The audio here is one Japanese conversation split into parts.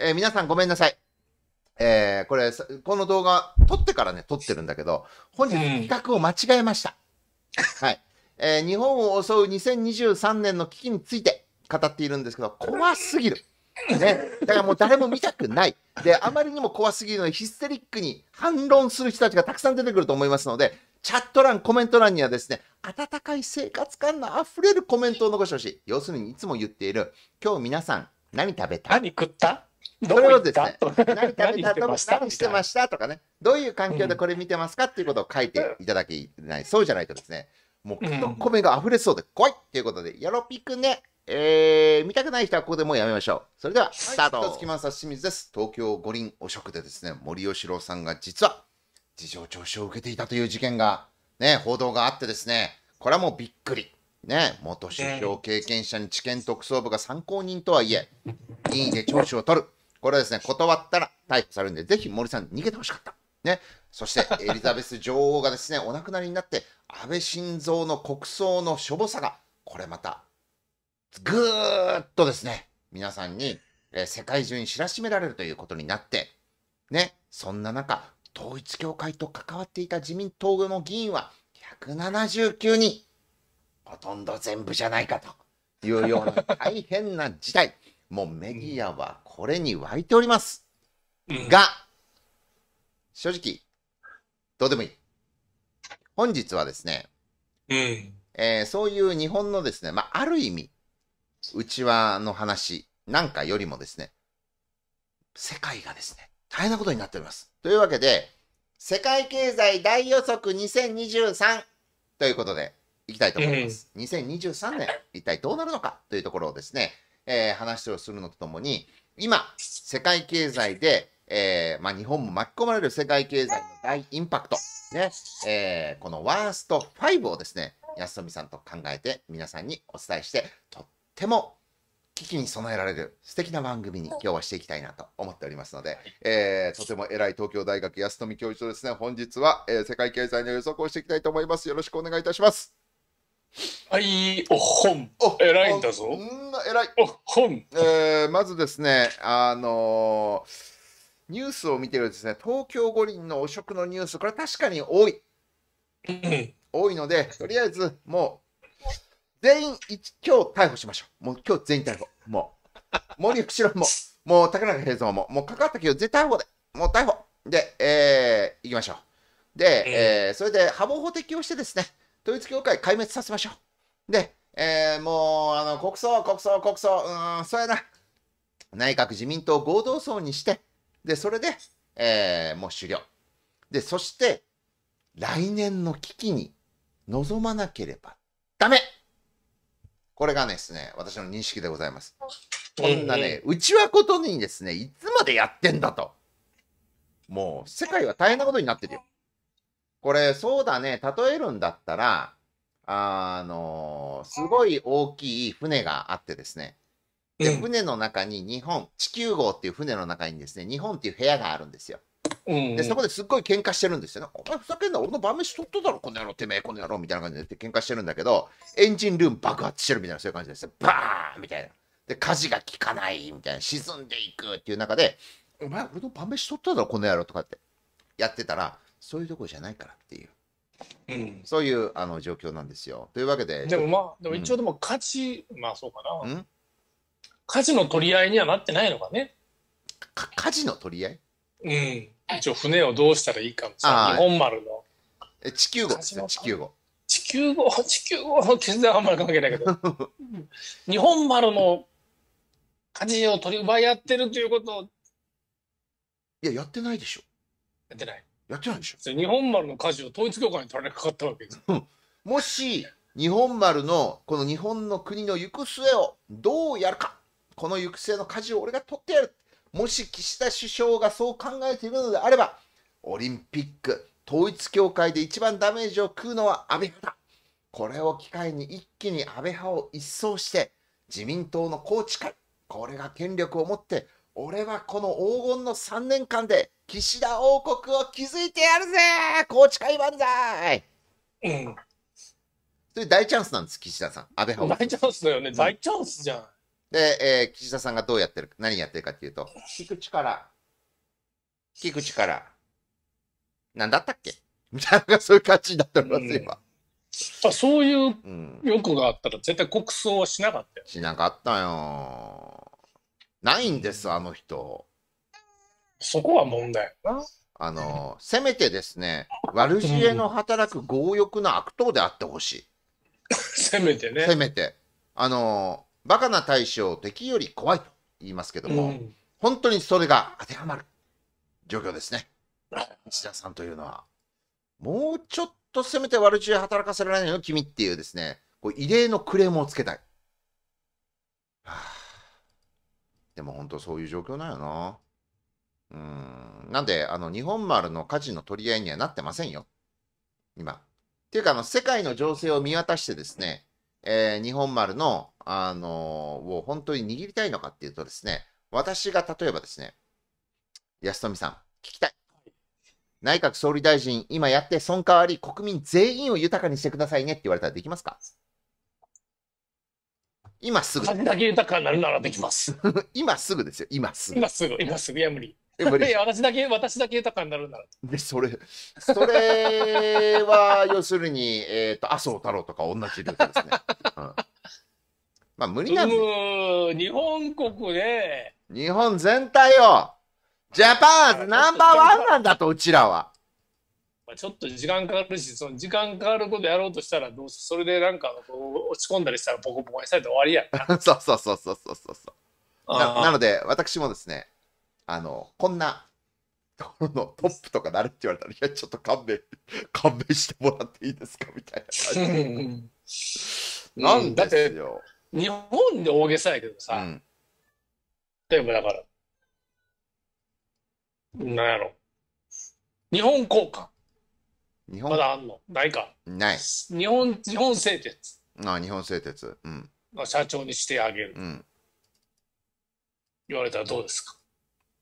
えー、皆さんごめんなさい。えー、これ、この動画、撮ってからね、撮ってるんだけど、本日企画を間違えました。はい。えー、日本を襲う2023年の危機について語っているんですけど、怖すぎる。ね。だからもう誰も見たくない。で、あまりにも怖すぎるので、ヒステリックに反論する人たちがたくさん出てくると思いますので、チャット欄、コメント欄にはですね、温かい生活感のあふれるコメントを残してほしい。要するに、いつも言っている、今日皆さん、何食べた何食ったそれをですね、何食べたと何してましたとかね、どういう環境でこれ見てますかっていうことを書いていただきない、うん、そうじゃないとですね、もうきっと米が溢れそうで来いっていうことで、やろぴくね、えー、見たくない人はここでもうやめましょう。それでは、スタート。月満さ清水です。東京五輪汚職でですね、森喜朗さんが実は事情聴取を受けていたという事件が、ね、報道があってですね、これはもうびっくり。ね、元首相経験者に地検特捜部が参考人とはいえ、任意で聴取を取る。これはですね、断ったら逮捕されるんで、ぜひ森さん逃げてほしかった。ね、そして エリザベス女王がですね、お亡くなりになって、安倍晋三の国葬のしょぼさが、これまた、ぐーっとですね、皆さんに、えー、世界中に知らしめられるということになって、ね、そんな中、統一教会と関わっていた自民党の議員は、179人、ほとんど全部じゃないかというような大変な事態。もうメディアはこれに沸いております。うん、が、正直、どうでもいい。本日はですね、うん、えー、そういう日本のですね、まあ、ある意味、うちわの話なんかよりもですね、世界がですね、大変なことになっております。というわけで、世界経済大予測2023ということで、いきたいと思います。うん、2023年、一体どうなるのかというところをですね、えー、話をするのとともに、今、世界経済で、えー、まあ、日本も巻き込まれる世界経済の大インパクト、ね、えー、このワースト5をですね、安富さんと考えて皆さんにお伝えして、とっても危機に備えられる素敵な番組に今日はしていきたいなと思っておりますので、えー、とても偉い東京大学安富教授とですね、本日は、えー、世界経済の予測をしていきたいと思います。よろしくお願いいたします。はい、お本。偉いんだぞ。偉い。お本。えー、まずですね、あのー、ニュースを見てるですね、東京五輪の汚職のニュース、これ確かに多い。多いので、とりあえず、もう、全員一、今日逮捕しましょう。もう今日全員逮捕。もう、森福郎 も、もう竹中平蔵も、もう関わったけど絶対逮捕で、もう逮捕。で、えー、行きましょう。で、えー、それで、波防法的をしてですね、統一教会壊滅させましょう。で、えー、もう、あの、国葬、国葬、国葬、うん、そうやな。内閣自民党合同葬にして、で、それで、えー、もう終了。で、そして、来年の危機に臨まなければダメこれがですね、私の認識でございます。こんなね、うちはことにですね、いつまでやってんだと。もう、世界は大変なことになってるよ。これ、そうだね、例えるんだったら、あの、すごい大きい船があってですね、で、船の中に日本、地球号っていう船の中にですね、日本っていう部屋があるんですよ。でそこですっごい喧嘩してるんですよね。お前ふざけんな、俺の晩飯取っただろ、この野郎、てめえ、この野郎みたいな感じで喧嘩してるんだけど、エンジンルーム爆発してるみたいな、そういう感じですバーンみたいな。で、火事が効かないみたいな、沈んでいくっていう中で、お前、俺の晩飯取っただろ、この野郎とかってやってたら、そういうとこじゃないからっていう。うん、そういうあの状況なんですよ。というわけで。でもまあ、でも一応でも価値、うん、まあそうかな。価値の取り合いにはなってないのかね。か価値の取り合いうん。一応船をどうしたらいいかさ、日本丸の。え、地球号ですね、地球号。地球号、地球号の決断はあんまり関係ないけど。日本丸の家事を取り奪い合ってるということいや、やってないでしょ。やってない。やってないでしょ。日本丸の火事を統一教会に取られかかったわけです。もし、日本丸の、この日本の国の行く末をどうやるか。この行く末の舵を俺が取ってやる。もし岸田首相がそう考えているのであれば、オリンピック、統一教会で一番ダメージを食うのは安倍派だ。これを機会に一気に安倍派を一掃して、自民党の宏池会、これが権力を持って、俺はこの黄金の3年間で岸田王国を築いてやるぜ高知会万歳、うん、それ大チャンスなんです、岸田さん。安倍派大チャンスだよね、大チャンスじゃん。で、えー、岸田さんがどうやってるか、何やってるかっていうと、聞く力。聞く力。なんだったっけみたいな、そういう感じになっております、うん、今。あそういう欲があったら絶対国葬はしなかったよ、うん、しなかったよないんですあの人そこは問題あの、せめてですね、悪知恵の働く強欲な悪党であってほしい。せめてね。せめて。あの、バカな大将、敵より怖いと言いますけども、うん、本当にそれが当てはまる状況ですね。石田さんというのは、もうちょっとせめて悪知恵働かせられないの君っていうですね、こう異例のクレームをつけたい。はあ、でも本当そういう状況なんやな。うん。なんで、あの、日本丸の火事の取り合いにはなってませんよ。今。っていうか、あの、世界の情勢を見渡してですね、えー、日本丸の、あのー、を本当に握りたいのかっていうとですね、私が例えばですね、安富さん、聞きたい。内閣総理大臣、今やって、その代わり国民全員を豊かにしてくださいねって言われたらできますか今すぐ。風だけ豊かになるならできます。今すぐですよ、今すぐ。今すぐ、今すぐ、いや無理。私だけ、私だけ豊かになるなら。で、それ、それは、要するに、えっ、ー、と、麻生太郎とか同じルートですね。うん、まあ、無理なんで。日本国で。日本全体を、ジャパンナンバーワンなんだと、うちらは。まあ、ちょっと時間かかるしその時間かかることやろうとしたらどうそれでなんか落ち込んだりしたらボコボコにされて終わりや そうそうそうそうそうそうななので私もですねあのこんなところのトップとかなるって言われたらいやちょっと勘弁 勘弁してもらっていいですかみたいな感じなんですよ、うん、日本で大げさやけどさ、うん、だからなんやろ日本交換日本まだあんのないか。ない。日本、日本製鉄。あ日本製鉄。うん。まあ、社長にしてあげる。うん。言われたらどうですか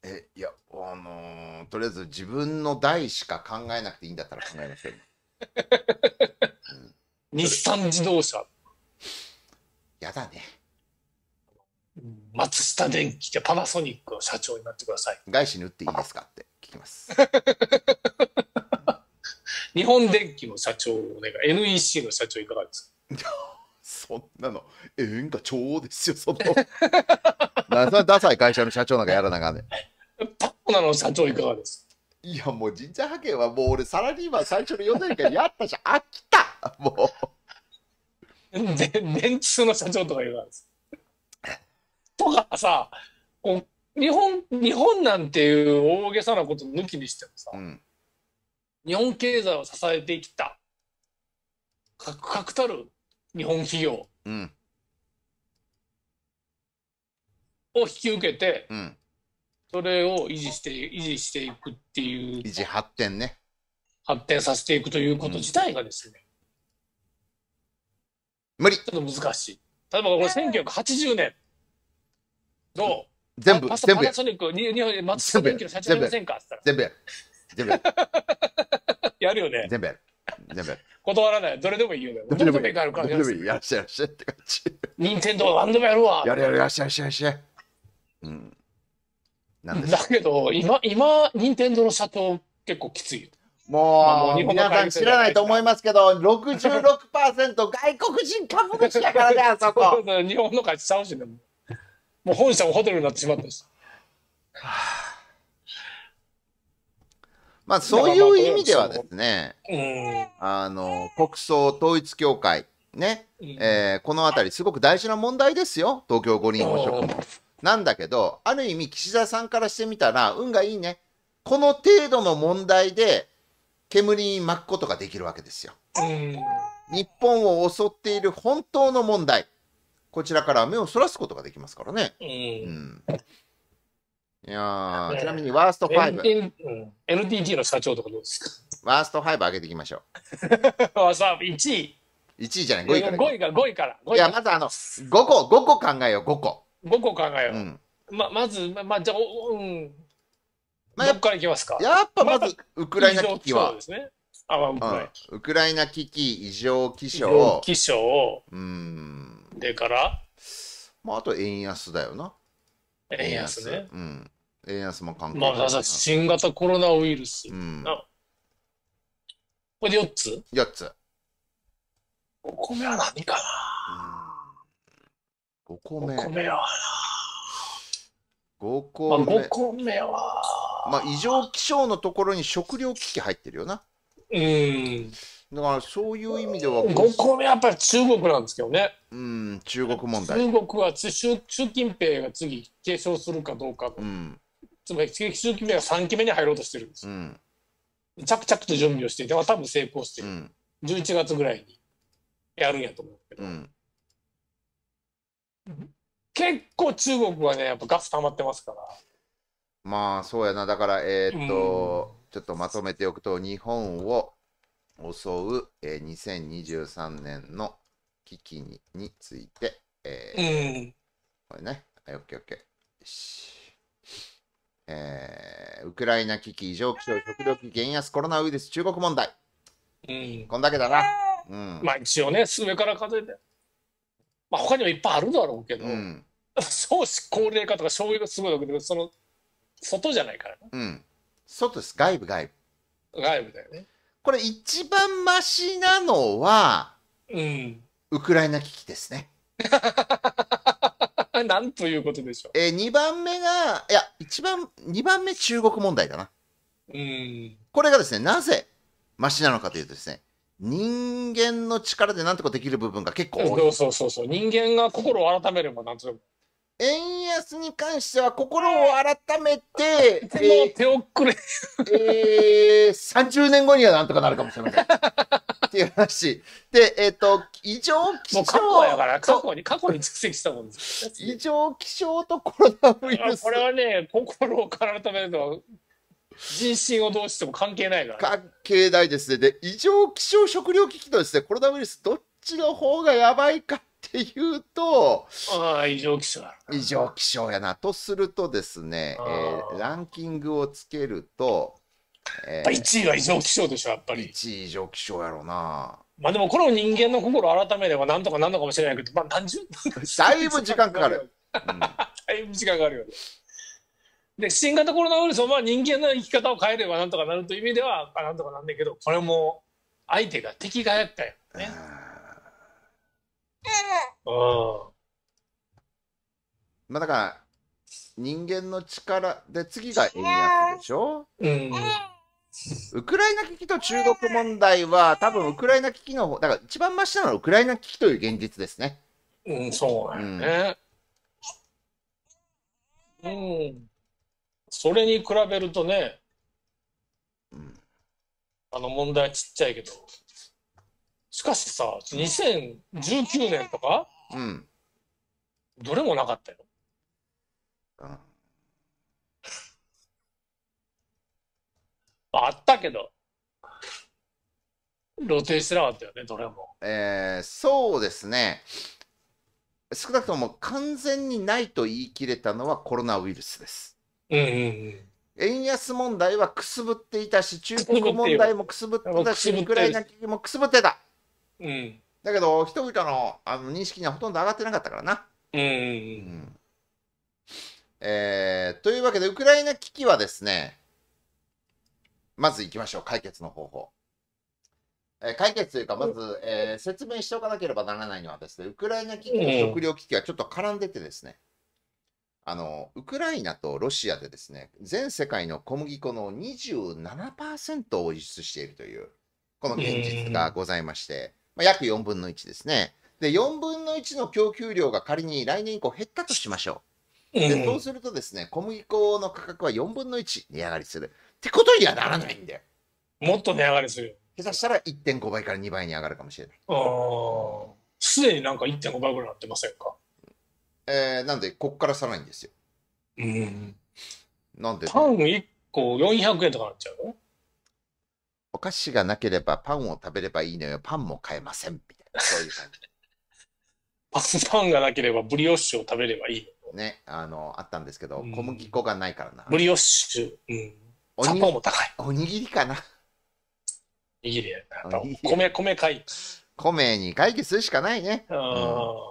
え、いや、あのー、とりあえず自分の代しか考えなくていいんだったら考えますけど。うん、日産自動車。やだね。松下電器でパナソニックの社長になってください。外資に打っていいですかって聞きます。日本電機の社長お願い NEC の社長いかがですかそんなのえちょうですよその なそれダサい会社の社長なんかやらなかんねパコナの社長いかがですいやもう人材派遣はもう俺サラリーマン最初の4年間やったじゃん飽きたもう で電通の社長とかいからですとかさ日本日本なんていう大げさなこと抜きにしてもさ、うん日本経済を支えてきた確たる日本企業を引き受けて、うん、それを維持して維持していくっていう維持発展ね発展させていくということ自体がですね、うん、無理ちょっと難しい例えばこれ1980年の全部パソパナソニックに日本松下電機の社長いませんかって言ったら全部や全部やる。やるよね。全部やる。全部やる。断らない。どれでもいいよね。どれでもいいから。どれでもいい。やっしゃやっしゃって感じ。任天堂何でもやるわ。やるやるやっしゃやっしゃやっしゃ。うん。なんですだけど、今、今、任天堂の社長結構きついもう、まあ、もう皆さん知らないと思いますけど、66%外国人株主だからね、あそこ。日本の会社倒してんももう本社もホテルになってしまったし。まあそういう意味ではですね、あの、国葬統一教会、ね、えー、このあたりすごく大事な問題ですよ、東京五輪汚職も。なんだけど、ある意味岸田さんからしてみたら、運がいいね。この程度の問題で、煙に巻くことができるわけですよ。日本を襲っている本当の問題、こちらから目をそらすことができますからね。うんいやちなみにワースト5。NT NTT の社長とかどうですかワースト5上げていきましょう。ワースト1位。1位じゃない、5位から。5位ら5位から。いや、まずあの、5個、5個考えよう、5個。5個考えよう。うん、ままず、まあ、じゃあ、うん。まあ、どっからいきますか。やっぱまず、ウクライナ危機は。そうですね。あ、ウクライナ、ウクライナ危機、異常気象。気象。うん。でからまあ、あと円安だよな。円安ね。うん。円安も関係まあ、新型コロナウイルス。うん。これで4つ ?4 つ。お米は何かな、う5個目。5個目は5個目。まあ、5個目は。まあ、異常気象のところに食料危機入ってるよな。うん。だからそういう意味では5個目はやっぱり中国なんですけどね。うん、中国問題。中国は習近平が次継承するかどうか、うん、つまり9期目が3期目に入ろうとしてるんです、うん、着々と準備をしていて、まあ、多分成功してる、うん、11月ぐらいにやるんやと思うけど、うん、結構中国はねやっぱガス溜まってますからまあそうやなだからえー、っと、ちょっとまとめておくと日本を襲う、えー、2023年の危機にについて、えー、うん、これね、オッケーオッケー。よしえー、ウクライナ危機、異常気象、食料危機、安、コロナウイルス、中国問題。うん、こんだけだな。うん、まあ一応ね、上から数えて。まあ他にもいっぱいあるだろうけど、うん、少子高齢化とか障害がすごいわけで、その、外じゃないからね。うん。外です。外部、外部。外部だよね。これ一番マシなのは、うん、ウクライナ危機ですね。なんということでしょう。えー、2番目が、いや、一番、2番目中国問題だな。うん。これがですね、なぜマシなのかというとですね、人間の力でなんとかできる部分が結構多い。そうそうそう人間が心を改めればなんと円安に関しては心を改めて、手を、えー、えー、30年後にはなんとかなるかもしれません。っていう話。で、えっ、ー、と、異常気象。過去やから、過去に、過去に蓄積したもんです。異常気象とコロナウイルス。これはね、心を体めると、人心をどうしても関係ないから、関係ないですね。で、異常気象食糧危機とですね、コロナウイルス、どっちの方がやばいかっていうと、ああ、異常気象異常気象やな。とするとですね、えー、ランキングをつけると、えー、1位は異常気象でしょやっぱり1位異常気象やろうなまあでもこの人間の心を改めればなんとかなんのかもしれないけどまあ何十だいぶ時間かかる、うん、だいぶ時間かかるよねで新型コロナウイルスはまあ人間の生き方を変えればなんとかなるという意味ではなんとかなんだけどこれも相手が敵がやったよねうんまあだから人間の力で次が円安でしょ、うんウクライナ危機と中国問題は、多分ウクライナ危機の方、だから一番マシなのはウクライナ危機という現実ですね。うん、そうだね。うん。うん、それに比べるとね、うん、あの問題はちっちゃいけど、しかしさ、2019年とか、うん、どれもなかったよ。うんあったけど、露呈してなかったよね、どれも。えー、そうですね。少なくとも完全にないと言い切れたのはコロナウイルスです。うんうんうん、円安問題はくすぶっていたし、中国問題もくすぶってたし、ウクライナ危機もくすぶってた。うん、だけど、人々のあの認識にはほとんど上がってなかったからな。うんうんうんうん、えー、というわけで、ウクライナ危機はですね、まずいきましょう、解決の方法。えー、解決というか、まず、えー、説明しておかなければならないのはですね、ウクライナ危機と食糧危機はちょっと絡んでてですね、あのウクライナとロシアでですね、全世界の小麦粉の27%を輸出しているという、この現実がございまして、まあ、約4分の1ですね。で、4分の1の供給量が仮に来年以降減ったとしましょう。でそうするとですね、小麦粉の価格は4分の1値上がりする。ってことにはならないんだよ。もっと値上がりする。下手したら1.5倍から2倍に上がるかもしれない。すでになんか1.5倍ぐらいなってませんかえー、なんで、こっからさらにですよ。うん。なんで、ね、パン1個400円とかなっちゃうのお菓子がなければパンを食べればいいのよ。パンも買えません。みたいな、そういう感じ。パスパンがなければブリオッシュを食べればいいね、あの、あったんですけど、小麦粉がないからな。ブリオッシュ。うん。砂糖も高い。おにぎりかな。おにぎり米、米買い。米に解決するしかないね。う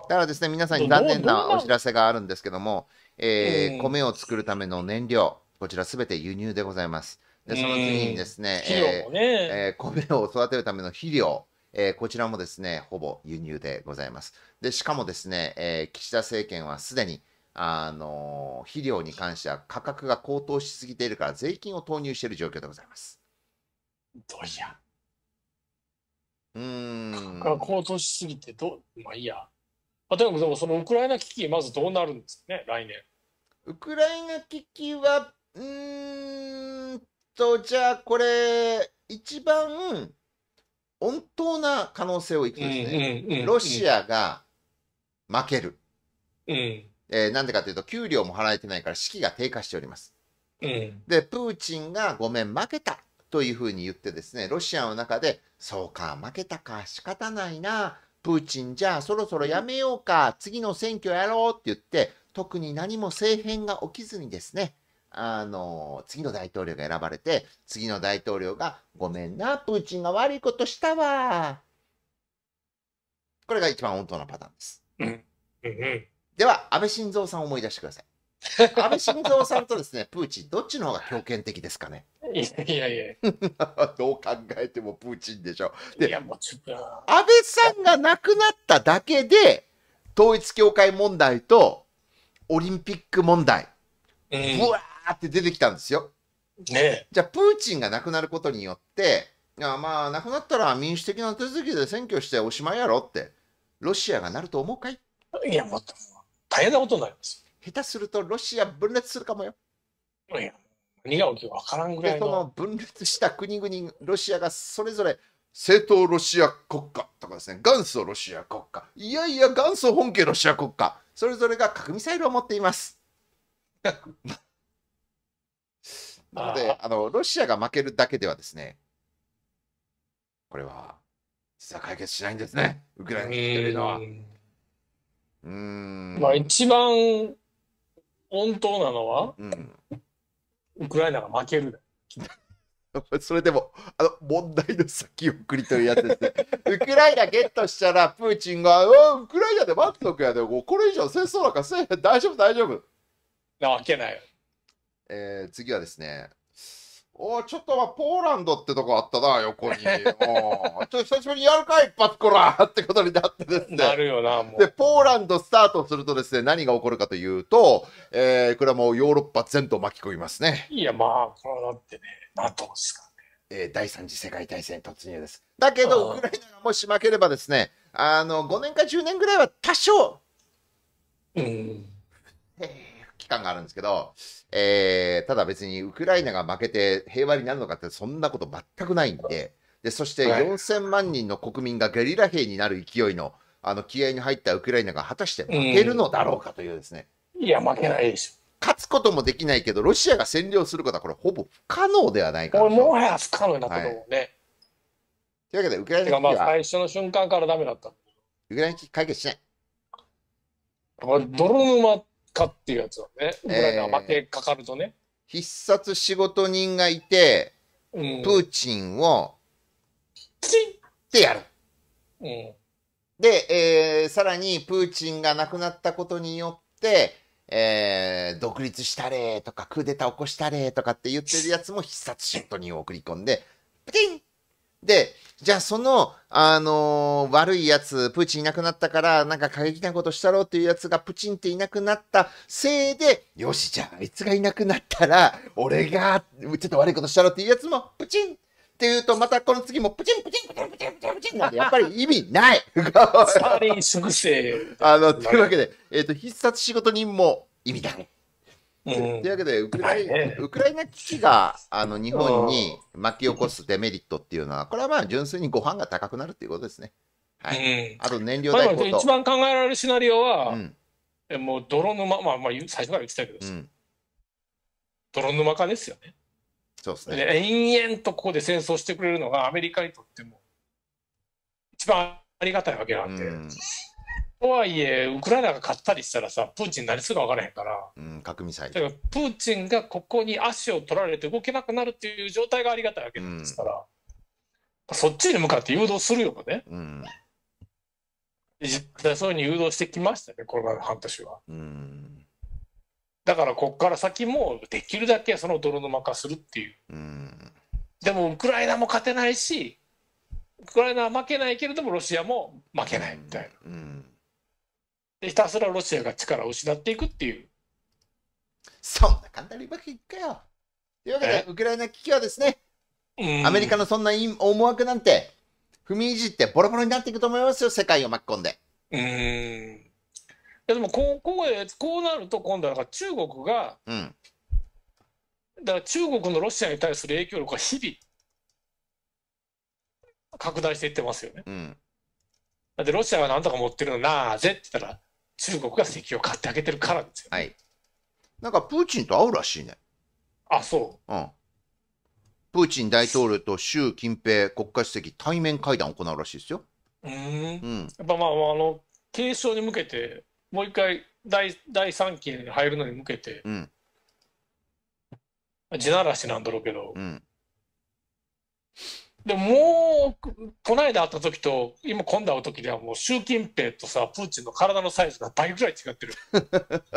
だからですね、皆さんに残念なお知らせがあるんですけども、えー、米を作るための燃料、こちらすべて輸入でございます。で、その次にですね、ねえー、えー、米を育てるための肥料、えー、こちらもですね、ほぼ輸入でございます。で、しかもですね、えー、岸田政権はすでに、あの、肥料に関しては価格が高騰しすぎているから税金を投入している状況でございます。どうじや。うん。価格が高騰しすぎてど、まあいいや。あでも、でもそのウクライナ危機、まずどうなるんですかね、来年。ウクライナ危機は、うんと、じゃあこれ、一番穏当な可能性をいきまですね、ロシアが負ける。うんえー、なんでかというと、給料も払えてないから士気が低下しております。うん、で、プーチンがごめん、負けたというふうに言ってですね、ロシアの中で、そうか、負けたか、仕方ないな、プーチン、じゃあそろそろやめようか、次の選挙やろうって言って、特に何も政変が起きずにですね、あの、次の大統領が選ばれて、次の大統領が、ごめんな、プーチンが悪いことしたわ。これが一番本当なパターンです。うんうんでは、安倍晋三さんを思い出してください。安倍晋三さんとですね、プーチン、どっちの方が強権的ですかね。いやいや どう考えてもプーチンでしょ。で、安倍さんが亡くなっただけで、統一教会問題とオリンピック問題、ぶ、うわーって出てきたんですよ。ねじゃあ、プーチンが亡くなることによって、いやまあ、亡くなったら民主的な手続きで選挙しておしまいやろって、ロシアがなると思うかいいや、もっと。大変なことになります。下手するとロシア分裂するかもよ。いや、何が起きるか分からんぐらいの。の分裂した国々、ロシアがそれぞれ正統ロシア国家とかですね、元祖ロシア国家、いやいや元祖本家ロシア国家、それぞれが核ミサイルを持っています。なのであの、ロシアが負けるだけではですね、これは実は解決しないんですね、ウクライナというのは。うん。まあ一番本当なのは、うん、ウクライナが負ける。それでも、あの、問題の先送りというやつですね。ウクライナゲットしたら、プーチンが、うん、ウクライナで待っとくやで、もうこれ以上戦争なんかせえへん、大丈夫、大丈夫。なわけない。えー、次はですね、おちょっとまポーランドってとこあったな、横に。ちょっと久しぶりにやるか、一発こらってことになってですね。なるよな、もう。で、ポーランドスタートするとですね、何が起こるかというと、えー、これはもうヨーロッパ全土巻き込みますね。いや、まあ、これはだってね、NATO ですかね。えー、第三次世界大戦突入です。だけど、ウクライナがもし負ければですね、あの、5年か10年ぐらいは多少、うん。え期間があるんですけど、えー、ただ別にウクライナが負けて平和になるのかってそんなこと全くないんで、でそして4000万人の国民がゲリラ兵になる勢いの、あの気合に入ったウクライナが果たして負けるのだろうかというですね。いや、負けないです。ょ。勝つこともできないけど、ロシアが占領することはこれほぼ不可能ではないかと。もはや不可能だったと思うね。はい、というわけで、ウクライナ危機は。最初の瞬間からダメだった。ウクライナ危機解決しない。だから泥沼かっていうやつはね、ウクライナが負けかかるとね。えー、必殺仕事人がいて、プーチンを、チンってやる。うん、で、えー、さらにプーチンが亡くなったことによって、えー、独立したれとか、クーデター起こしたれとかって言ってるやつも必殺仕事人を送り込んで、プチンで、じゃあその、あのー、悪いやつ、プーチンいなくなったから、なんか過激なことしたろうっていうやつがプチンっていなくなったせいで、よし、じゃああいつがいなくなったら、俺が、ちょっと悪いことしたろうっていうやつも、プチンって言うと、またこの次もプチンプチンプチンプチンプチンプチンなんで、やっぱり意味ない ーリン粛清。あの、というわけで、えっ、ー、と、必殺仕事人も意味ない。うん、というわけでウクライ、ウクライナ危機があの日本に巻き起こすデメリットっていうのは、これはまあ純粋にご飯が高くなるっていうことですね。はい、あと燃料代高騰。一番考えられるシナリオは、うん、もう泥沼、まあ、まあ最初から言ってたけど、うん、泥沼化ですよね。そうですね延々とここで戦争してくれるのがアメリカにとっても一番ありがたいわけなんで。うんとはいえ、ウクライナが勝ったりしたらさ、プーチン何するか分からへんから、うん、核ミサイルだからプーチンがここに足を取られて動けなくなるっていう状態がありがたいわけですから、うん、そっちに向かって誘導するよね。うん実際そういうふうに誘導してきましたね、これまで半年は。うんだからここから先もできるだけその泥沼化するっていう。うんでもウクライナも勝てないし、ウクライナは負けないけれども、ロシアも負けないみたいな。うん、うんひたすらロシアが力を失っていくっていう。そんな簡単にうまくいくかよ。というわけで、ウクライナ危機はですね、アメリカのそんな思惑なんて、踏みいじってボロボロになっていくと思いますよ、世界を巻き込んで。うん。いやでもこう、こう、こうなると今度は中国が、うん、だから中国のロシアに対する影響力は日々、拡大していってますよね。うん、だってロシアが何とか持ってるのなぜって言ったら、中国が石油を買ってあげてるからですよ、ね、はい。なんかプーチンと会うらしいね。あ、そう。うん。プーチン大統領と習近平国家主席対面会談を行うらしいですよ。うんうん、やっぱまあ、まあ、あの継承に向けてもう一回第第3期に入るのに向けて、うん、地ならしなんだろうけど、うん、でもう、この間会った時と、今今度会う時ではもう習近平とさ、プーチンの体のサイズが倍ぐらい違ってる。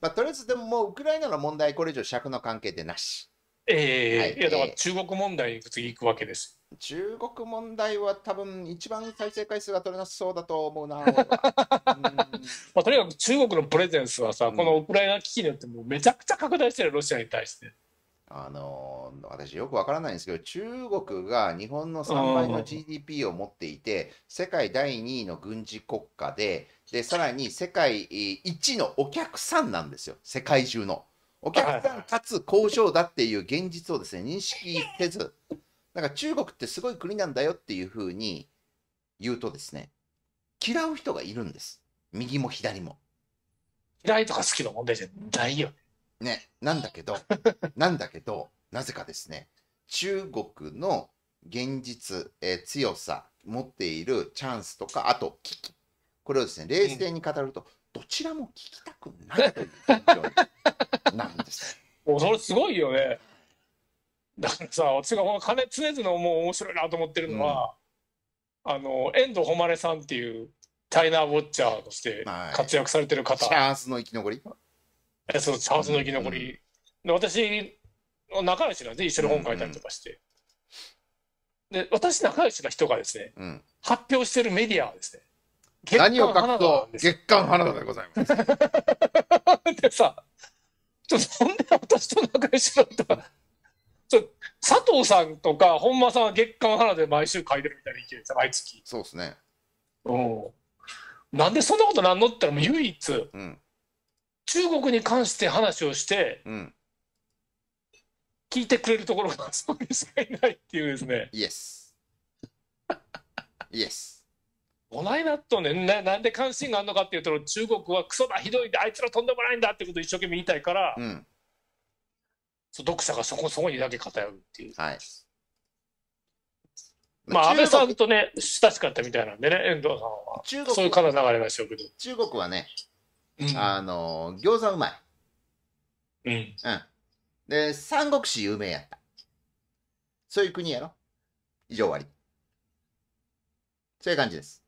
まあ、とりあえずでももうウクライナの問題、これ以上尺の関係でなし。ええーはい、いやだから中国問題に次行くわけです。中国問題は多分一番再生回数が取れなさそうだと思うな、うん、まあ、とにかく中国のプレゼンスはさ、このウクライナ危機によってもうめちゃくちゃ拡大してるロシアに対してあの私よくわからないんですけど中国が日本の3倍の GDP を持っていて世界第2位の軍事国家ででさらに世界一のお客さんなんですよ世界中の。お客さんかつ工場だっていう現実をですね認識せずなんか中国ってすごい国なんだよっていうふうに言うとですね嫌う人がいるんです右も左も。嫌いとか好きの問題じゃないよね。ね、なんだけど、なんだけど、なぜかですね、中国の現実、えー、強さ、持っているチャンスとか、あと危機、これをですね、冷静に語ると、どちらも聞きたくないという状況なんです。も うそれすごいよね。だからさ、私が金常々もう面白いなと思ってるのは、うん、あの遠藤誉さんっていうタイナー・ウォッチャーとして活躍されてる方。はい、チャンスの生き残りえそのャンスの生き残り、で私仲良しなんで一緒に本書いたりとかして、で私仲良しな人がですね、発表してるメディアはですね何を書くと月刊花田でございます。でさ、ちょっとなんで私と仲良しだ ったら、佐藤さんとか本間さんは月刊花田で毎週書いてるみたいな意いです毎月。そうですね。うん。なんでそんなことなんのって言ったら唯一、うん、中国に関して話をして、うん。聞いてくれるところがそれしかいないっていうですね、イエス。イエス。おないなとねな、なんで関心があるのかっていうと、中国はクソだ、ひどいで、あいつらとんでもないんだってことを一生懸命言いたいから、うん。そう読者がそこそこにだけ偏るっていう、はい。まあ、安倍さんとね、親しかったみたいなんでね、遠藤さんは、中国そういう方の流れなでしょうけど、中国はね、あの、餃子うまい。うん。うん。で、三国志有名やった。そういう国やろ以上終わり。そういう感じです。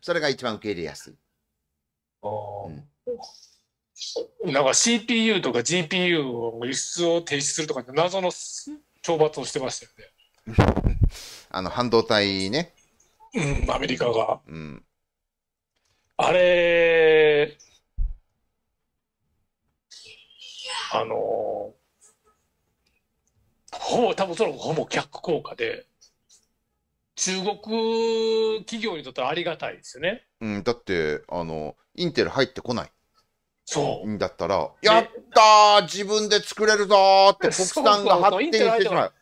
それが一番受け入れやすい。ああ、うん。なんか CPU とか GPU を輸出を停止するとか謎の懲罰をしてましたよね。あの、半導体ね。うん、アメリカが。うん。あれ、あのほぼ多分それほぼ逆効果で中国企業にとってはありがたいですよね。うん、だってあのインテル入ってこない。そうだったら「やった自分で作れるぞ!」って 国産が発展してしまう。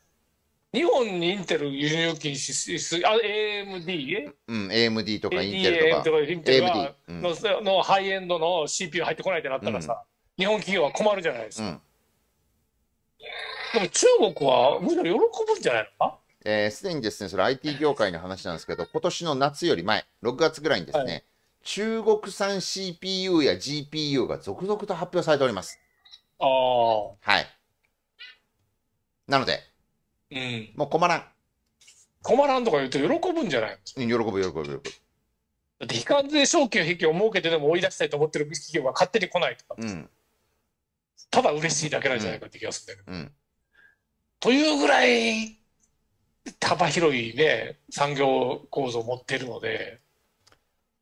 日本にインテル輸入禁止あ AMD うん AMD とかインテルとか AMD の,、うん、のハイエンドの CPU 入ってこないってなったらさ、日本企業は困るじゃないですか、うん、でも中国はむしろ喜ぶんじゃないのかすで、えー、にですねそれ IT 業界の話なんですけど今年の夏より前6月ぐらいにですね、はい、中国産 CPU や GPU が続々と発表されておりますああはいなので、うん、もう困らん困らんとか言うと喜ぶんじゃない喜ぶ喜ぶ喜ぶだって非関税証券引を設けてでも追い出したいと思ってる企業が勝手に来ないとか、うんただ嬉しいだけなんじゃないかって気がするんだけど。うん、というぐらい幅広いね産業構造を持ってるので。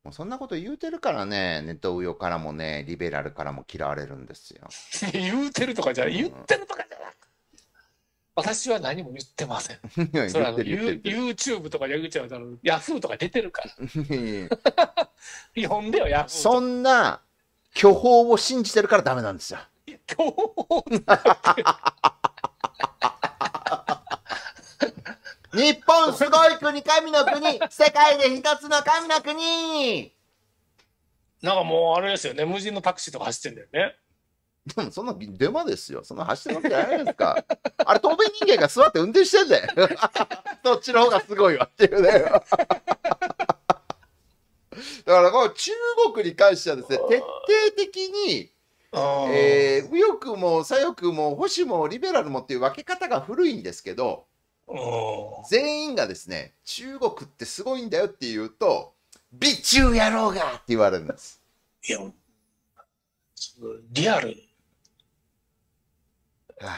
もうそんなこと言うてるからね、ネトウヨからもね、リベラルからも嫌われるんですよ。言うてるとかじゃ、言ってるとかじゃなく、うん、私は何も言ってません。それは YouTube とかやぐちゃうだろう、ヤフーとか出てるから。日んでよ、ヤフー。そんな巨峰を信じてるからダメなんですよ。どうなって日本すごい国、神の国、世界で一つの神の国なんかもうあれですよね、無人のタクシーとか走ってんだよね。でもそんなデマですよ。その走ってるわけじゃないですか。あれ、透明人間が座って運転してんだよ。ど っちの方がすごいわっていうね。だからこの中国に関してはですね、徹底的にえー、右翼も左翼も保守もリベラルもっていう分け方が古いんですけど全員がですね中国ってすごいんだよって言うと美中野郎がって言われるんですいやリアルはあ、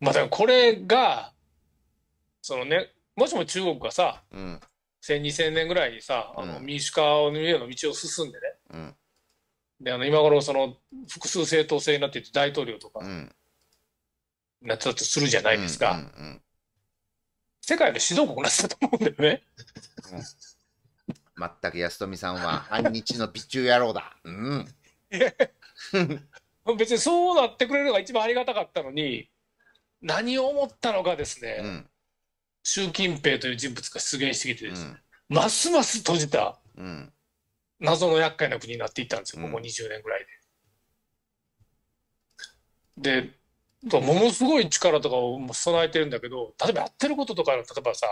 まあだからこれがそのねもしも中国がさ、うん、1 2 0 0 0年ぐらいにさあの民主化の道を進んでね、うんであの今頃その複数政党制になってて大統領とかなってたとするじゃないですか、うんうんうん、世界の指導国なってたと思うんだよね。全く安富さんは反 日の備中野郎だ。うん、別にそうなってくれるのが一番ありがたかったのに何を思ったのかですね、うん、習近平という人物が出現してきてですね、うん、ますます閉じた。うん謎の厄介な国になっていったんですよ、ここ20年ぐらいで。で、ものすごい力とかを備えてるんだけど、例えばやってることとか、例えばさ、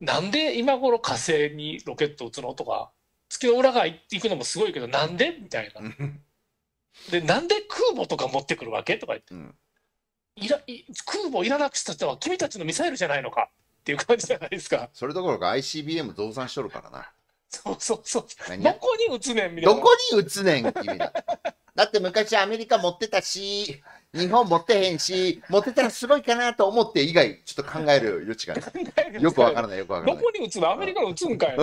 なんで今頃火星にロケット打つのとか、月の裏側行くのもすごいけど、なんでみたいな。で、なんで空母とか持ってくるわけとか言って。うんいら空母いらなくしたては君たちのミサイルじゃないのかっていう感じじゃないですか。それどころか ICBM 増産しとるからな。そうそうそう。どこに打つねんみたいな。どこに打つねん君ら。だって昔アメリカ持ってたし、日本持ってへんし、持ってたらすごいかなと思って以外、ちょっと考える余地がない。よくわからない、よくわからない。どこに打つのアメリカに打つんかい。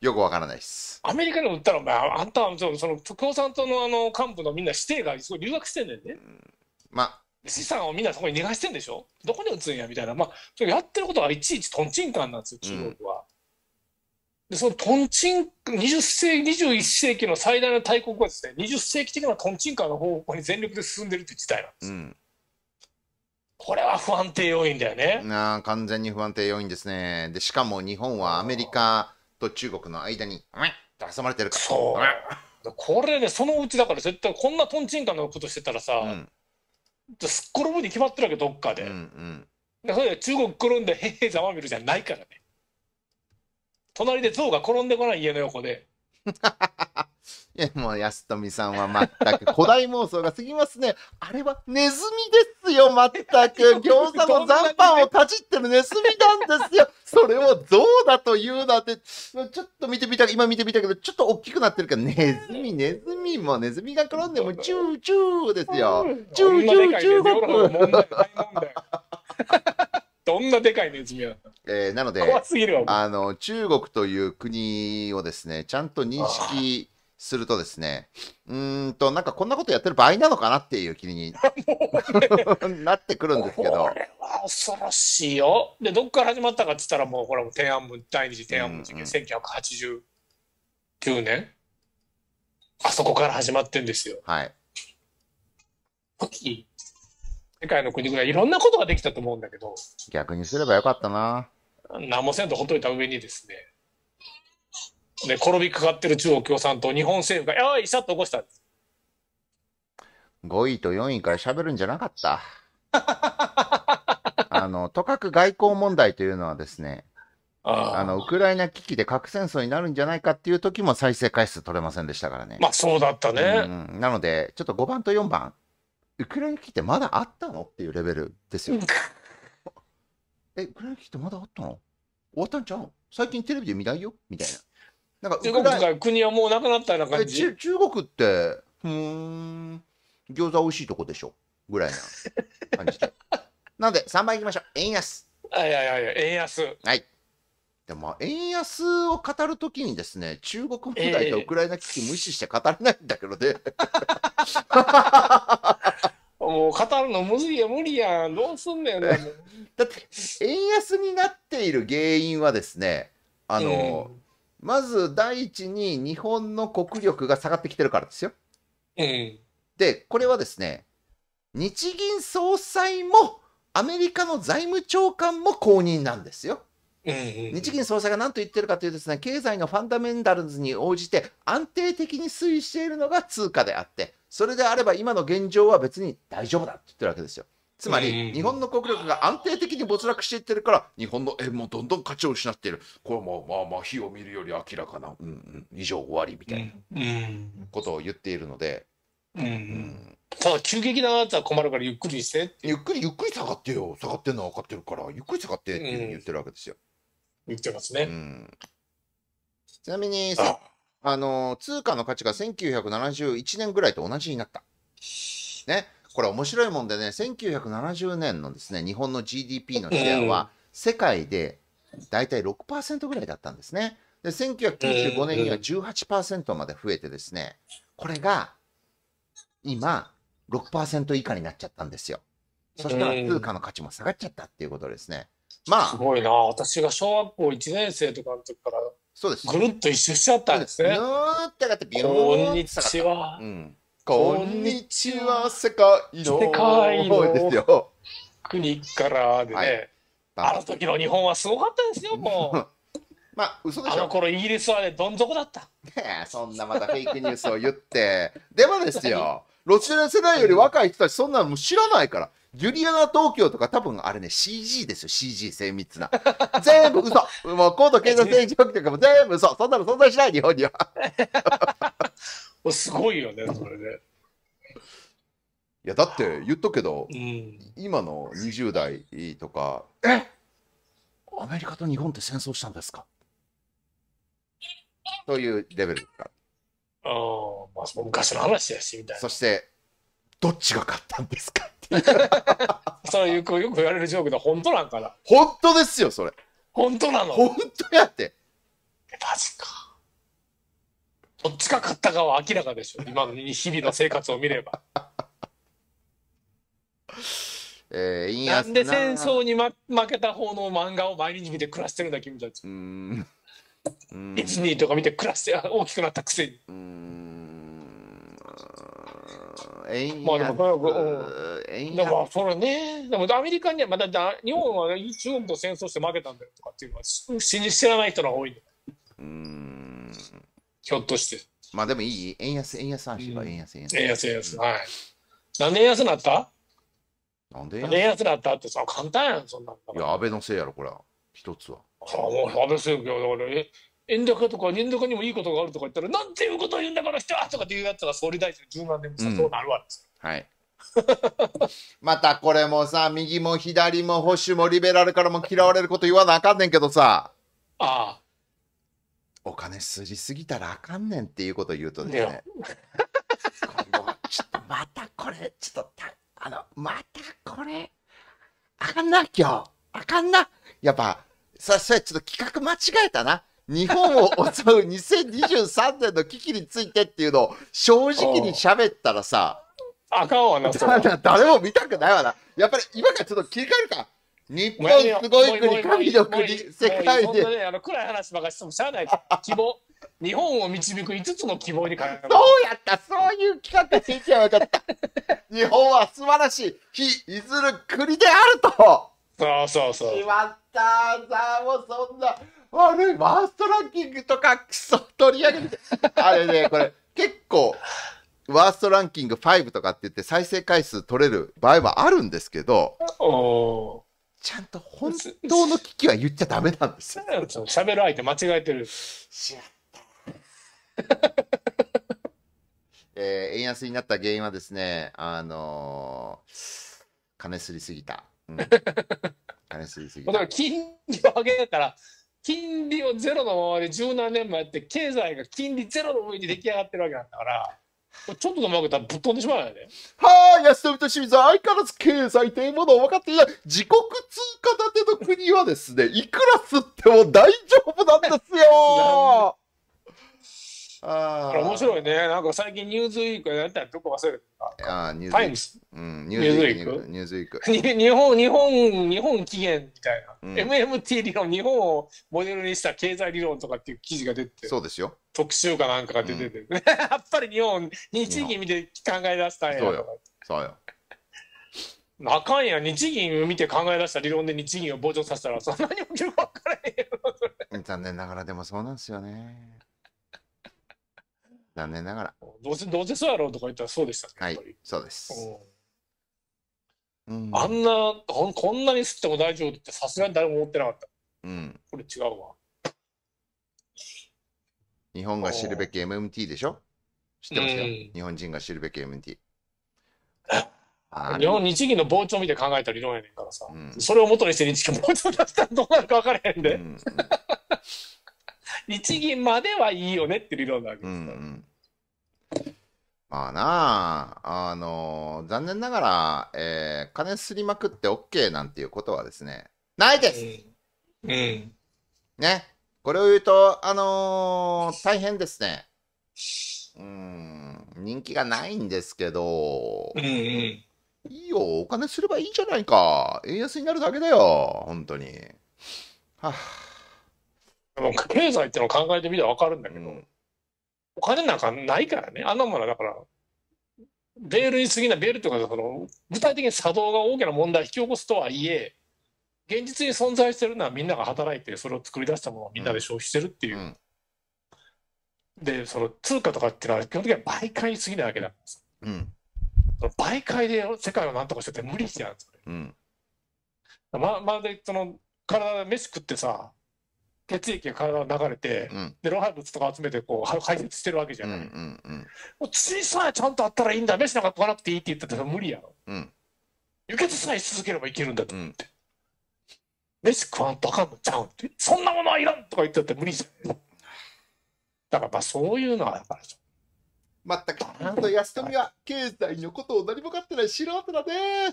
よくわからないです。アメリカに打ったら、お前、あんたはその、その共産党のあの幹部のみんな指定がすごい留学してんねんね。んまあ。資産をみんなそこに逃がしてんでしょどこに打つんやみたいな、まあ、やってることがいちいちとんちんかんなんですよ、中国は。うんで、そのトンチン、20世紀、21世紀の最大の大国はですね、20世紀的なトンチンカーの方向に全力で進んでるという事態なんです。うんこれは不安定要因だよね。なあ、完全に不安定要因ですね。で、しかも日本はアメリカと中国の間に、うん、と挟まれてるから。そう。これね、そのうちだから絶対こんなとんちんかのことしてたらさ、うん、すっ転ぶに決まってるわけ、どっかで。うんうん、でそれで中国転んで、へへざまみるじゃないからね。隣で象が転んでこない家の横で。いや、もう安富さんは全く古代妄想が過ぎますね。あれはネズミですよ、全く。餃子の残飯をかじってるネズミなんですよ。それを象だと言うなんて、ちょっと見てみた、今見てみたけど、ちょっと大きくなってるから、ネズミ、ネズミ、もうネズミが転んでも、チューチューですよ。チューチューチューゴップ。どんなでかいネズミだのえー、なので怖すぎるわあの中国という国をですねちゃんと認識するとですねうんとなんかこんなことやってる場合なのかなっていう気になってくるんですけどこれは恐ろしいよでどっから始まったかっつったらもうほら天安門第二次天安門事件、うん1989年あそこから始まってんですよはい時世界の国ぐらいいろんなことができたと思うんだけど。逆にすればよかったな。何もせんとほっといた上にですね。で、転びかかってる中国共産党、日本政府が、よいしょっと起こしたん5位と4位から喋るんじゃなかった。あの、とかく外交問題というのはですね、ああの、ウクライナ危機で核戦争になるんじゃないかっていう時も再生回数取れませんでしたからね。まあそうだったね。うん、なので、ちょっと5番と4番、ウクライナ危機ってまだあったのっていうレベルですよ。え、ウクライナ危機ってまだあったの終わったんちゃう最近テレビで見ないよみたいな。なんか中国が国はもうなくなったような感じ。中国って、うん、餃子美味しいとこでしょぐらいな感じで。なので、3番いきましょう。円安。はいはいはい、円安。はい。でも、円安を語るときにですね、中国問題とウクライナ危機無視して語れないんだけどね。もう語るの無理や無理やん。どうすんねん。だって、円安になっている原因はですね、あの、まず第一に日本の国力が下がってきてるからですよ。で、これはですね、日銀総裁もアメリカの財務長官も公認なんですよ。日銀総裁が何と言ってるかというとですね、経済のファンダメンタルズに応じて安定的に推移しているのが通貨であって、それであれば今の現状は別に大丈夫だって言ってるわけですよ。つまり、日本の国力が安定的に没落していってるから、日本の円もどんどん価値を失っている。これもまあまあ、火を見るより明らかな、うんうん、以上終わりみたいなことを言っているので。うん、うん、ただ急激なやつは困るからゆっくりしてゆっくりゆっくり下がってよ下がってんのは分かってるからゆっくり下がってって言ってるわけですよ、言ってますね。うん、ちなみにああの、通貨の価値が1971年ぐらいと同じになった。ね。これ面白いもんでね、1970年のですね、日本の GDP のシェアは、世界で大体6%ぐらいだったんですね。で、1995年には18%まで増えてですね、これが、今、6%以下になっちゃったんですよ。そしたら通貨の価値も下がっちゃったっていうことですね。まあ、すごいな、私が小学校1年生とかの時から、そうです、ぐるっと一周しちゃったんですね。ーってって、ビーってこんにちは。うん、こんにちは、世界の。ですよ。国からでね、はい、あの時の日本はすごかったですよ、もう。まあ、嘘でしょ。あの頃イギリスはね、どん底だった。ねえ、そんなまたフェイクニュースを言って。でもですよ、ロシア世代より若い人たち、そんなのも知らないから。ジュリアナ東京とか多分あれね、CG ですよ、CG 精密な。全部嘘もう高度経済成長期とかも 全部嘘そんなの存在しない、日本には。すごいよね、それね。いや、だって言っとくけど、うん、今の20代とか、えアメリカと日本って戦争したんですかというレベルかああ、まあ、昔の話やし、みたいな。そして、どっちが勝ったんですか そのよくよく言われるジョークだ本当なんかな本当ですよ、それ。本当なの本当やって。マジか。どっちか勝ったかは明らかでしょ。今の日々の生活を見れば。えー、いなんで戦争に、ま、負けた方の漫画を毎日見て暮らしてるんだ、君たち。う2ん。とか見て暮らして大きくなったくせに。うーん円安。まあでも、うん、だからそれね、でもアメリカには、まだ日本は中国と戦争して負けたんだよとかっていうのは、知らない人が多いんだよ。うんひょっとして。まあでもいい、円安、円安話は円安、円安。円安、円安。はい。なんで円安なったなんで円安なったってさ、簡単やん、そんなん。いや、安倍のせいやろ、これは。一つは。ああ、もう安倍政権だから、え、円高とか円高にもいいことがあるとか言ったら、なんていうことを言うんだこの人はとかっていうやつが総理大臣10万年もさ、そうなるわけですよ。はい またこれもさ右も左も保守もリベラルからも嫌われること言わなあかんねんけどさああお金すりすぎたらあかんねんっていうことを言うとですねちょっとまたこれちょっとたあのまたこれあかんな今日あかんなやっぱさっさちょっと企画間違えたな日本を襲う2023年の危機についてっていうのを正直に喋ったらさ、あかんわな、そ誰も見たくないわな。やっぱり今からちょっと切り替えるか。日本すごい国、神の国、世界で。暗い話ばかしてもしゃあない。希望。日本を導く5つの希望に変えた。そうやったそういう企画先生は分かった。日本は素晴らしい、非いずる国であるとそうそうそう。決まったさあ、もうそんな。悪い、ワーストランキングとか、クソ、取り上げて。あれね、これ、結構、ワーストランキング5とかって言って再生回数取れる場合はあるんですけど、ちゃんと本当の危機は言っちゃダメなんですよ。喋る相手間違えてる。しまった。えー、円安になった原因はですね、あのー、金すりすぎた。うん、金すりすぎた。金利を上げたら、金利をゼロのままで十何年もやって経済が金利ゼロの上に出来上がってるわけなんだからちょっとでも負けたらぶっ飛んでしまうよね。はあ、安富と清水は相変わらず経済というものを分かっていない。自国通貨建ての国はですね、いくら吸っても大丈夫なんですよああ面白いね。なんか最近ニューズウィークやったらどこ忘れるああ、ニューズウィーク。タイムス。うん、ニューズウィーク。ニューズウィーク。日本、日本、日本起源みたいな。うん、MMT 理論、日本をモデルにした経済理論とかっていう記事が出て。そうですよ。特集かなんかが出てて。うん、やっぱり日本、日銀見て考え出したんやそうよ。そうよ。あかんや日銀見て考え出した理論で日銀を膨張させたらそんなにもよく分からへんよ 残念ながらでもそうなんですよね残念ながら。どうせ、どうせそうやろうとか言ったらそうでした、ね、はい、そうです。うん、あんなこ、こんなに吸っても大丈夫ってさすがに誰も思ってなかった。うん。これ違うわ。日本が知るべき MMT でしょ知ってますよ、日本人が知るべき MMT。日本日銀の膨張見て考えた理論やねんからさ、うん、それを元にして日銀膨張出したらどうなるか分からへんで。うん日銀まではいいよねって理論なわけですから。うんうんまあなあ、あのー、残念ながら、えー、金すりまくって OK なんていうことはですね、ないです、うん、ね。これを言うと、あのー、大変ですね。うん、人気がないんですけど、いいよ、お金すればいいじゃないか。円安になるだけだよ、本当に。はあ経済ってのを考えてみたら分かるんだけど、うん、お金なんかないからね。あんなものはだから、ベールに過ぎない、ベールっていうか、その、具体的に作動が大きな問題を引き起こすとはいえ、現実に存在してるのはみんなが働いて、それを作り出したものをみんなで消費してるっていう。うん、で、その通貨とかっていうのは基本的には媒介に過ぎないわけなんです。うん、媒介で世界をんとかしてて無理してなんですよ、うんままるでその体で飯食ってさ血液が体に流れて、うん、で老廃物とか集めてこう排泄してるわけじゃない、うんうんうん、もう血さえちゃんとあったらいいんだ飯なんかうん。なくていいって言っん。たら無理やろ、うん、輸血さえし続ければいけるんだと思って、うん、飯食わんとあかんのちゃうんってそんなものはいらんとか言ってたん。う無理じゃんだからまあそういうのはうかうちうっうまったく、んと安富は経済のことを何も分かってない素人だね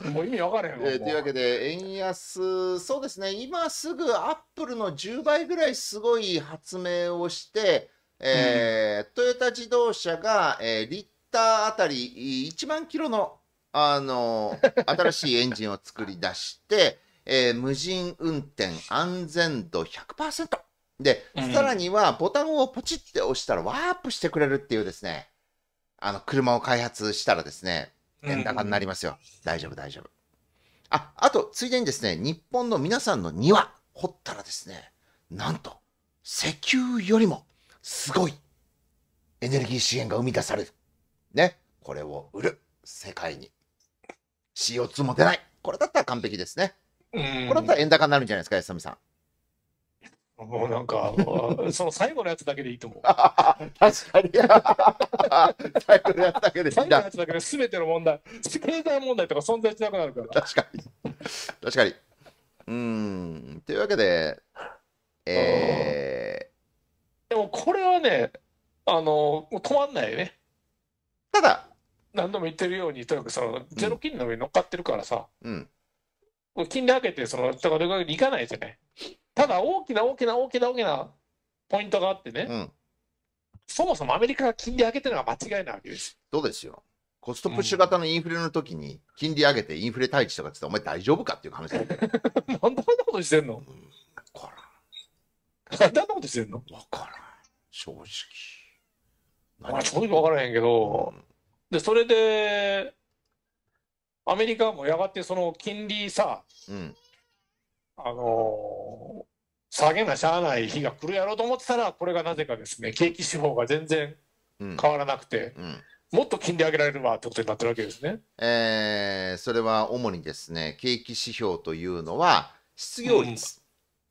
ー もう意味わからへんわ、えー。というわけで、円安、そうですね、今すぐアップルの10倍ぐらいすごい発明をして、えー、うん、トヨタ自動車が、えー、リッターあたり1万キロの、あの 新しいエンジンを作り出して、えー、無人運転安全度100%。で、さらにはボタンをポチって押したらワープしてくれるっていうですね、あの、車を開発したらですね、円高になりますよ。大丈夫、大丈夫。あ、あと、ついでにですね、日本の皆さんの庭、掘ったらですね、なんと、石油よりも、すごい、エネルギー資源が生み出される。ね。これを売る。世界に。CO2 も出ない。これだったら完璧ですね。これだったら円高になるんじゃないですか、安富さん。もうなんか、その最後のやつだけでいいと思う。確かに。最後のやつだけでいい最後のやつだけで全ての問題、経済問題とか存在しなくなるから。確かに。確かに。うん。というわけで、えー、でもこれはね、あの、もう止まんないよね。ただ、何度も言ってるように、とにかくその、ゼロ金の上に乗っかってるからさ、うん。金利上げて、その、だから出かけに行かないじゃない。ただ大きな大きな大きな大きなポイントがあってね、うん、そもそもアメリカが金利上げてるのが間違いなわけです。どうですよ。コストプッシュ型のインフレの時に金利上げてインフレ退治とかって言ったら、お前大丈夫かっていう話だよ。なんであんなことしてんの、うん、わからん。なんであんなことしてんのわからん。正直。まあ、正直わからへんけど、うん、で、それで、アメリカもやがてその金利さ、うん、あのー、下げなしゃあない日が来るやろうと思ってたら、これがなぜかですね、景気手法が全然変わらなくて、うんうん、もっと金利上げられるわってことになってるわけですね。えー、それは主にですね、景気指標というのは、失業率、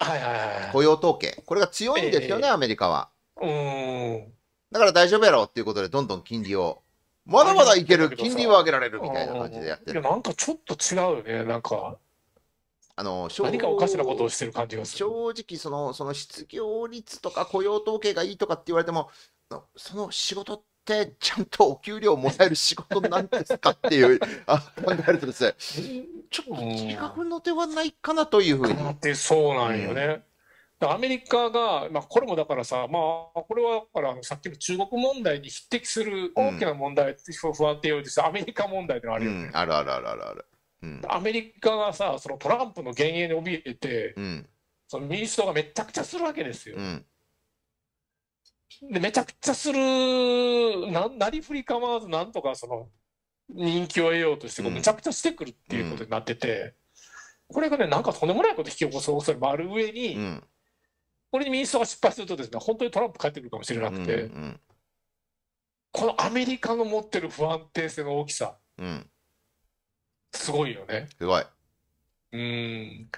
うん、はいはいはい、雇用統計、これが強いんですよね、えー、アメリカは。うんだから大丈夫やろっていうことで、どんどん金利を、まだまだいける、金利を上げられるみたいな感じでやってる。いや、なんかちょっと違うよね、なんか。あの何かおかしなことをしてる感じがする正直その、その失業率とか雇用統計がいいとかって言われても、その仕事ってちゃんとお給料をもらえる仕事なんですかっていう あ考えるとですね、ちょっと違うのではないかなというふうに。ってそうなんよね。うん、アメリカが、まあ、これもだからさ、まあ、これはだからさっきの中国問題に匹敵する大きな問題、うん、不安定要因としアメリカ問題であるよね、うん、あるあるあるあるある。うん、アメリカがさそのトランプの幻影に怯えて、うん、その民主党がめちゃくちゃするわけですよ。うん、でめちゃくちゃするななりふり構わずなんとかその人気を得ようとして、めちゃくちゃしてくるっていうことになってて、これがねなんかとんでもないこと引き起こす恐れもある上に、これに民主党が失敗するとですね本当にトランプ帰ってくるかもしれなくて、うんうん、このアメリカの持ってる不安定性の大きさ。うんすごいよね。すごい。うん。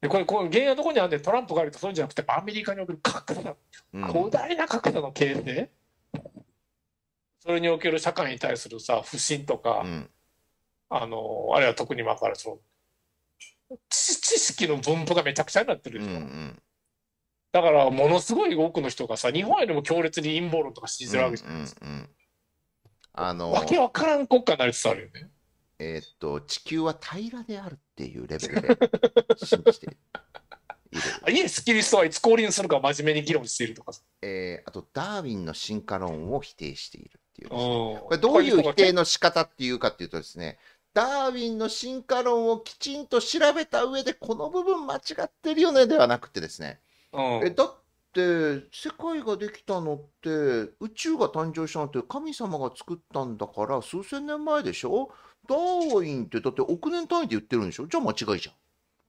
で、これ、こう原因はどこにあるんで、トランプがあるとそういうんじゃなくて、アメリカにおける格差、うん、巨大な格差の形成、それにおける社会に対するさ、不信とか、うん、あの、あるいは特に分からその、知識の分布がめちゃくちゃになってるでしょ。うんだからものすごい多くの人がさ日本よりも強烈に陰謀論とか信じてるわけじゃないですか。うんあのわけわからん国家になりつつあるよね。えー、っと、地球は平らであるっていうレベルで 信じている。イエス・キリストはいつ降臨するか真面目に議論しているとか。えー、あと、ダーウィンの進化論を否定しているっていう、ね、これどういう否定の仕方っていうかっていうとですね、ダーウィンの進化論をきちんと調べた上で、この部分間違ってるよねではなくてですね、えだって世界ができたのって宇宙が誕生したのって神様が作ったんだから数千年前でしょダーウィンってだって億年単位で言ってるんでしょじゃあ間違いじゃん。っ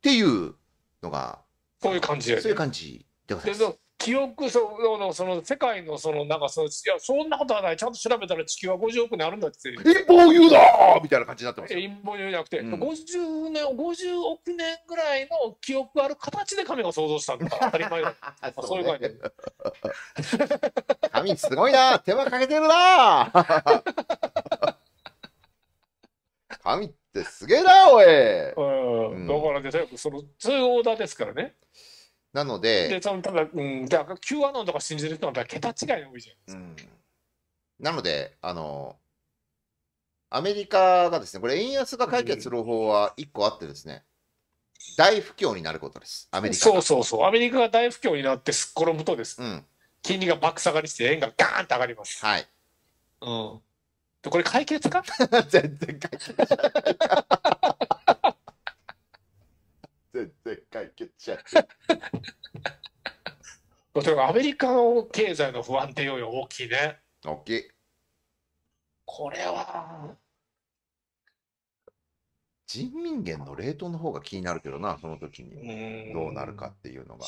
ていうのが、そういう感じで、ね、そういう感じでございます。記憶そのその世界のそのなんかそのいやそんなことはないちゃんと調べたら地球は50億年あるんだって陰謀流だみたいな感じになってます陰謀流じゃなくて、うん、50年50億年ぐらいの記憶ある形で神が想像したんだか当たり前だ そう、ね,、いう感じ 神すごいな手間かけてるな神ってすげえなおい、うん、だからねその通オーダーですからねなのででそのただ、うん、だから Q アノンとか信じる人は桁違いが多いじゃないですか、うん、なのであのアメリカがですねこれ円安が解決する方法は1個あってですね、大不況になることです、アメリカそうそうそう、アメリカが大不況になってすっ転ぶとです、うん、金利が爆下がりして、円がガーンと上がります。はいうん、これ解決か 全然解決全然解決しない。アメリカの経済の不安定要因大きいね。大きい。これは。人民元の冷凍の方が気になるけどな、その時にどうなるかっていうのが。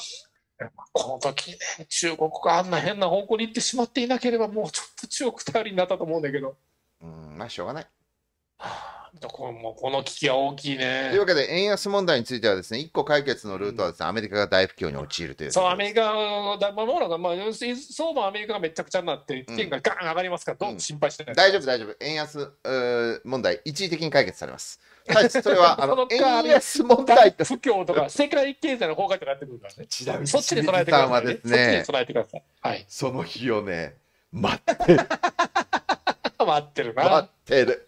この時ね、中国があんな変な方向に行ってしまっていなければ、もうちょっと中国頼りになったと思うんだけど。うんまあしょうがない。はあ、こもこの危機は大きいね。というわけで、円安問題についてはですね、一個解決のルートはですね、アメリカが大不況に陥るという。そう、アメリカだ、まあ、もうなんか、まあ、要するに相場アメリカがめちゃくちゃになって、天がガーン上がりますから、どう心配してない、うん、大丈夫、大丈夫。円安う問題、一時的に解決されます。はい、それは、あの、円安問題って。不況とか、世界経済の崩壊とかやってくるからね。ちなみに、そっちで備えてください、ね。そっちで備えてください。はい。その日をね、待って。待ってるな。合ってる。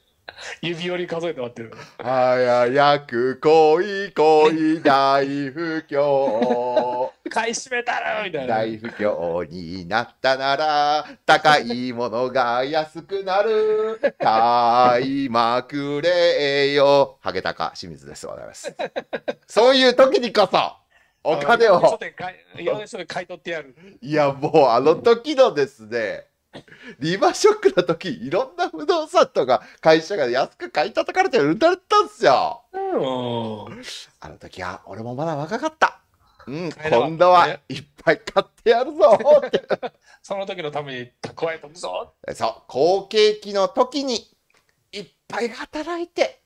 指折り数えて待ってる。早く来い来い大不況。買い占めたらみたいな。大不況になったなら、高いものが安くなる。買いまくれよ。ハゲタカ、清水です。ございます。そういう時にこそ、お金を。いや、もうあの時のですね、リーマンショックの時、いろんな不動産とか会社が安く買い叩かれて売られたんですよ。あの時は、俺もまだ若かった。うん、今度はいっぱい買ってやるぞって。その時のために蓄えとくぞ。そう、好景気の時にいっぱい働いて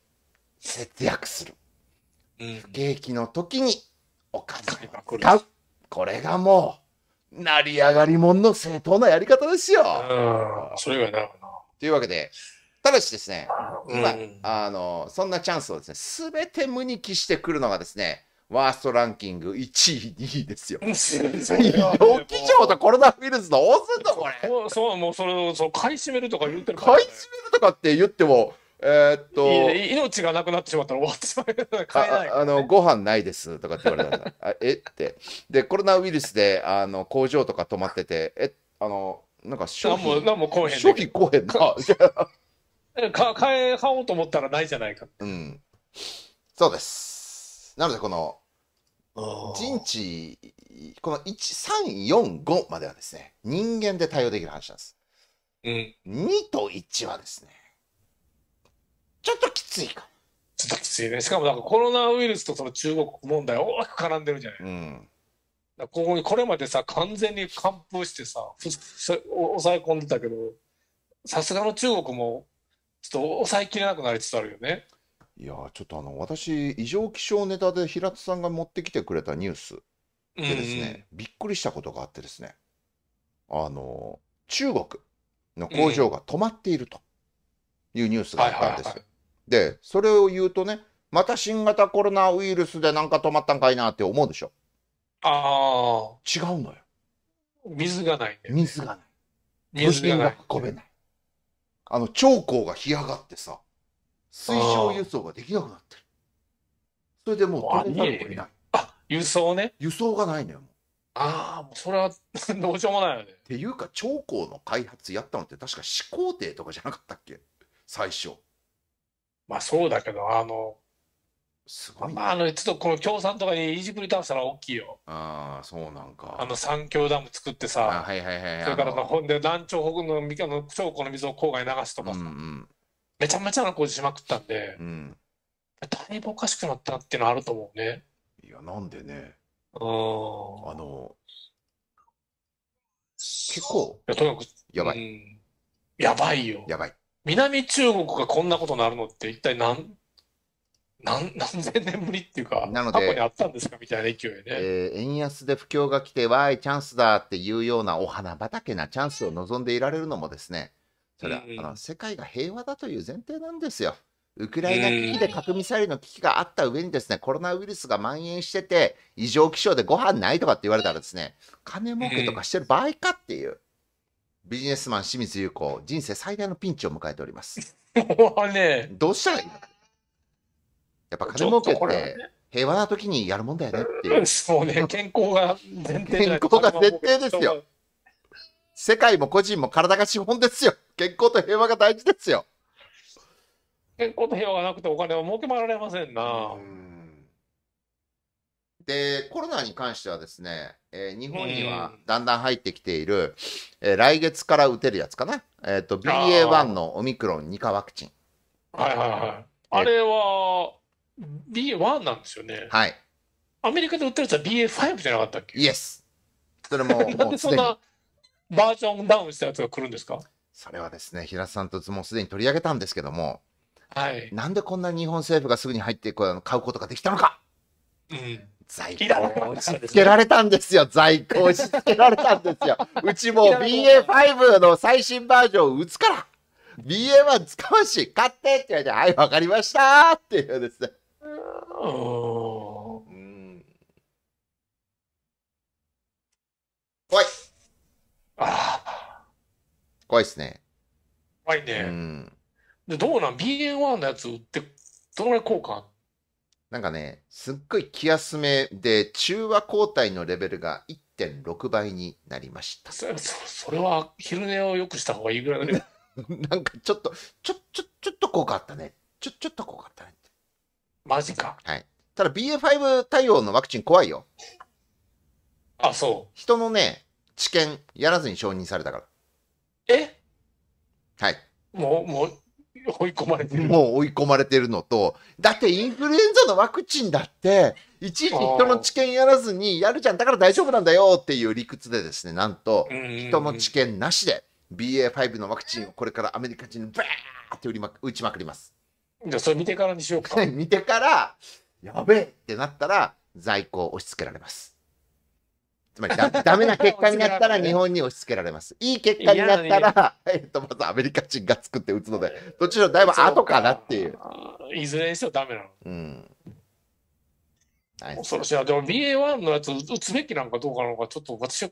節約する。うん、不景気の時にお金を買う。これがもう、成り上がりもんの正当なやり方ですよ。うん、それがなるかな。というわけで、ただしですね、今、うん、あの、そんなチャンスをですね、すべて無に帰してくるのがですね、ワーストランキング1位、2位ですよ。病気状とコロナウイルスの多すんの、これ。そう、もうそれをう買い占めるとか言ってる、ね、買い占めるとかって言っても、えー、っと命がなくなってしまったら終わってしまう 買えない、ね、あのご飯ないですとかって言われたらえってでコロナウイルスであの工場とか止まっててえあのなんか商品何もんもこうへん商品こうへんなか 買えはおうと思ったらないじゃないかうんそうですなのでこの陣地この1345まではですね人間で対応できる話なんです、うん、2と1はですねちょっときついかちょっときついねしかもなんかコロナウイルスとその中国問題大く絡んでるじゃない、うん、ここにこれまでさ完全に完封してさ抑え込んでたけどさすがの中国もちょっと抑えきれなくなりつつあるよねいやちょっとあの私異常気象ネタで平田さんが持ってきてくれたニュースでですね、うんびっくりしたことがあってですねあの中国の工場が止まっているというニュースがあったんです。で、それを言うとね、また新型コロナウイルスでなんか止まったんかいなって思うでしょ。ああ。違うのよ。水がない、ね、水がない。水がない。運べない。あの、長江が干上がってさ、水上輸送ができなくなってる。それでもう、あ、いない。あ、輸送ね。輸送がないのよ、もう。ああ、もうそれは どうしようもないよね。っていうか、長江の開発やったのって確か始皇帝とかじゃなかったっけ最初。まあそうだけど、あの、すごい、ね、まあ、あの、ちょっとこの共産とかにいじくり倒したら大きいよ。ああ、そうなんか。あの、三峡ダム作ってさ、はいはいはい。それから、ほんで、南朝北の、あの、長江の水を郊外流すとかさ、うんうん、めちゃめちゃな工事しまくったんで、うん、だいぶおかしくなったっていうのはあると思うね。いや、なんでね。うん。あの、結構。いや、とにかく、ばい、やばいよ。やばい。南中国がこんなことになるのって一体何、何、何千年ぶりっていうか、なの過去にあったんですかみたいな勢いでね。えー円安で不況が来て、わーい、チャンスだっていうようなお花畑なチャンスを望んでいられるのもですね、それは、うんあの世界が平和だという前提なんですよ。ウクライナ危機で核ミサイルの危機があった上にですね、コロナウイルスが蔓延してて、異常気象でご飯ないとかって言われたらですね、金儲けとかしてる場合かっていう。ビジネスマン清水優子、人生最大のピンチを迎えております。もうね、どうしたらいいのやっぱ金儲けっこれて平和な時にやるもんだよねっていう。そうね、健康が前提健康が前提ですよ。世界も個人も体が資本ですよ。健康と平和が大事ですよ。健康と平和がなくてお金は儲けられませんな。で、コロナに関してはですね、えー、日本にはだんだん入ってきている、えー、来月から打てるやつかな、えっ、ー、BA.1 のオミクロン2価ワクチン。はいはいはい。あれは B1 なんですよね。はい。アメリカで売ってるやつは BA.5 じゃなかったっけイエス。それも なんでそんなバージョンダウンしたやつが来るんですかそれはですね、平田さんともうすでに取り上げたんですけども、はい、なんでこんな日本政府がすぐに入ってこう買うことができたのか、うん、在庫を押し付けられたんですよ。在庫押し付けられたんですよ。うちも BA5 の最新バージョンを打つから、BA1 使うし、買ってって言われて、はい、わかりましたっていうですね。ん。怖い。ああ。怖いっすね。怖いね。うん、で、どうなん ?BA1 のやつ売って、どのぐらい効果あったなんかね、すっごい気休めで、中和抗体のレベルが1.6倍になりました。そそれは昼寝をよくした方がいいぐらいのね。なんかちょっと、ちょ、ちょ、ちょっと効果あったね。ちょ、ちょっと効果あったね。マジか。はい。ただ BA.5 対応のワクチン怖いよ。あ、そう。人のね、治験やらずに承認されたから。えはい。もう、もう、追い込まれてる。もう追い込まれてるのと、だってインフルエンザのワクチンだって、いちいち人の治験やらずに、やるじゃん、だから大丈夫なんだよっていう理屈でですね、なんと、人の治験なしで、BA.5 のワクチンをこれからアメリカ人にバーって売りま打ちまくります。じゃあ、それ見てからにしようか。見てから、やべえってなったら、在庫を押し付けられます。つまりだ、ダメな結果になったら 日本に押し付けられます。いい結果になったら、えっと、またアメリカ人が作って打つので、どっちのだいぶ後かなっていう。いずれにせよダメなの。うん。恐ろしいな。でも BA1 のやつ打つべきなんかどうかなのか、ちょっと私は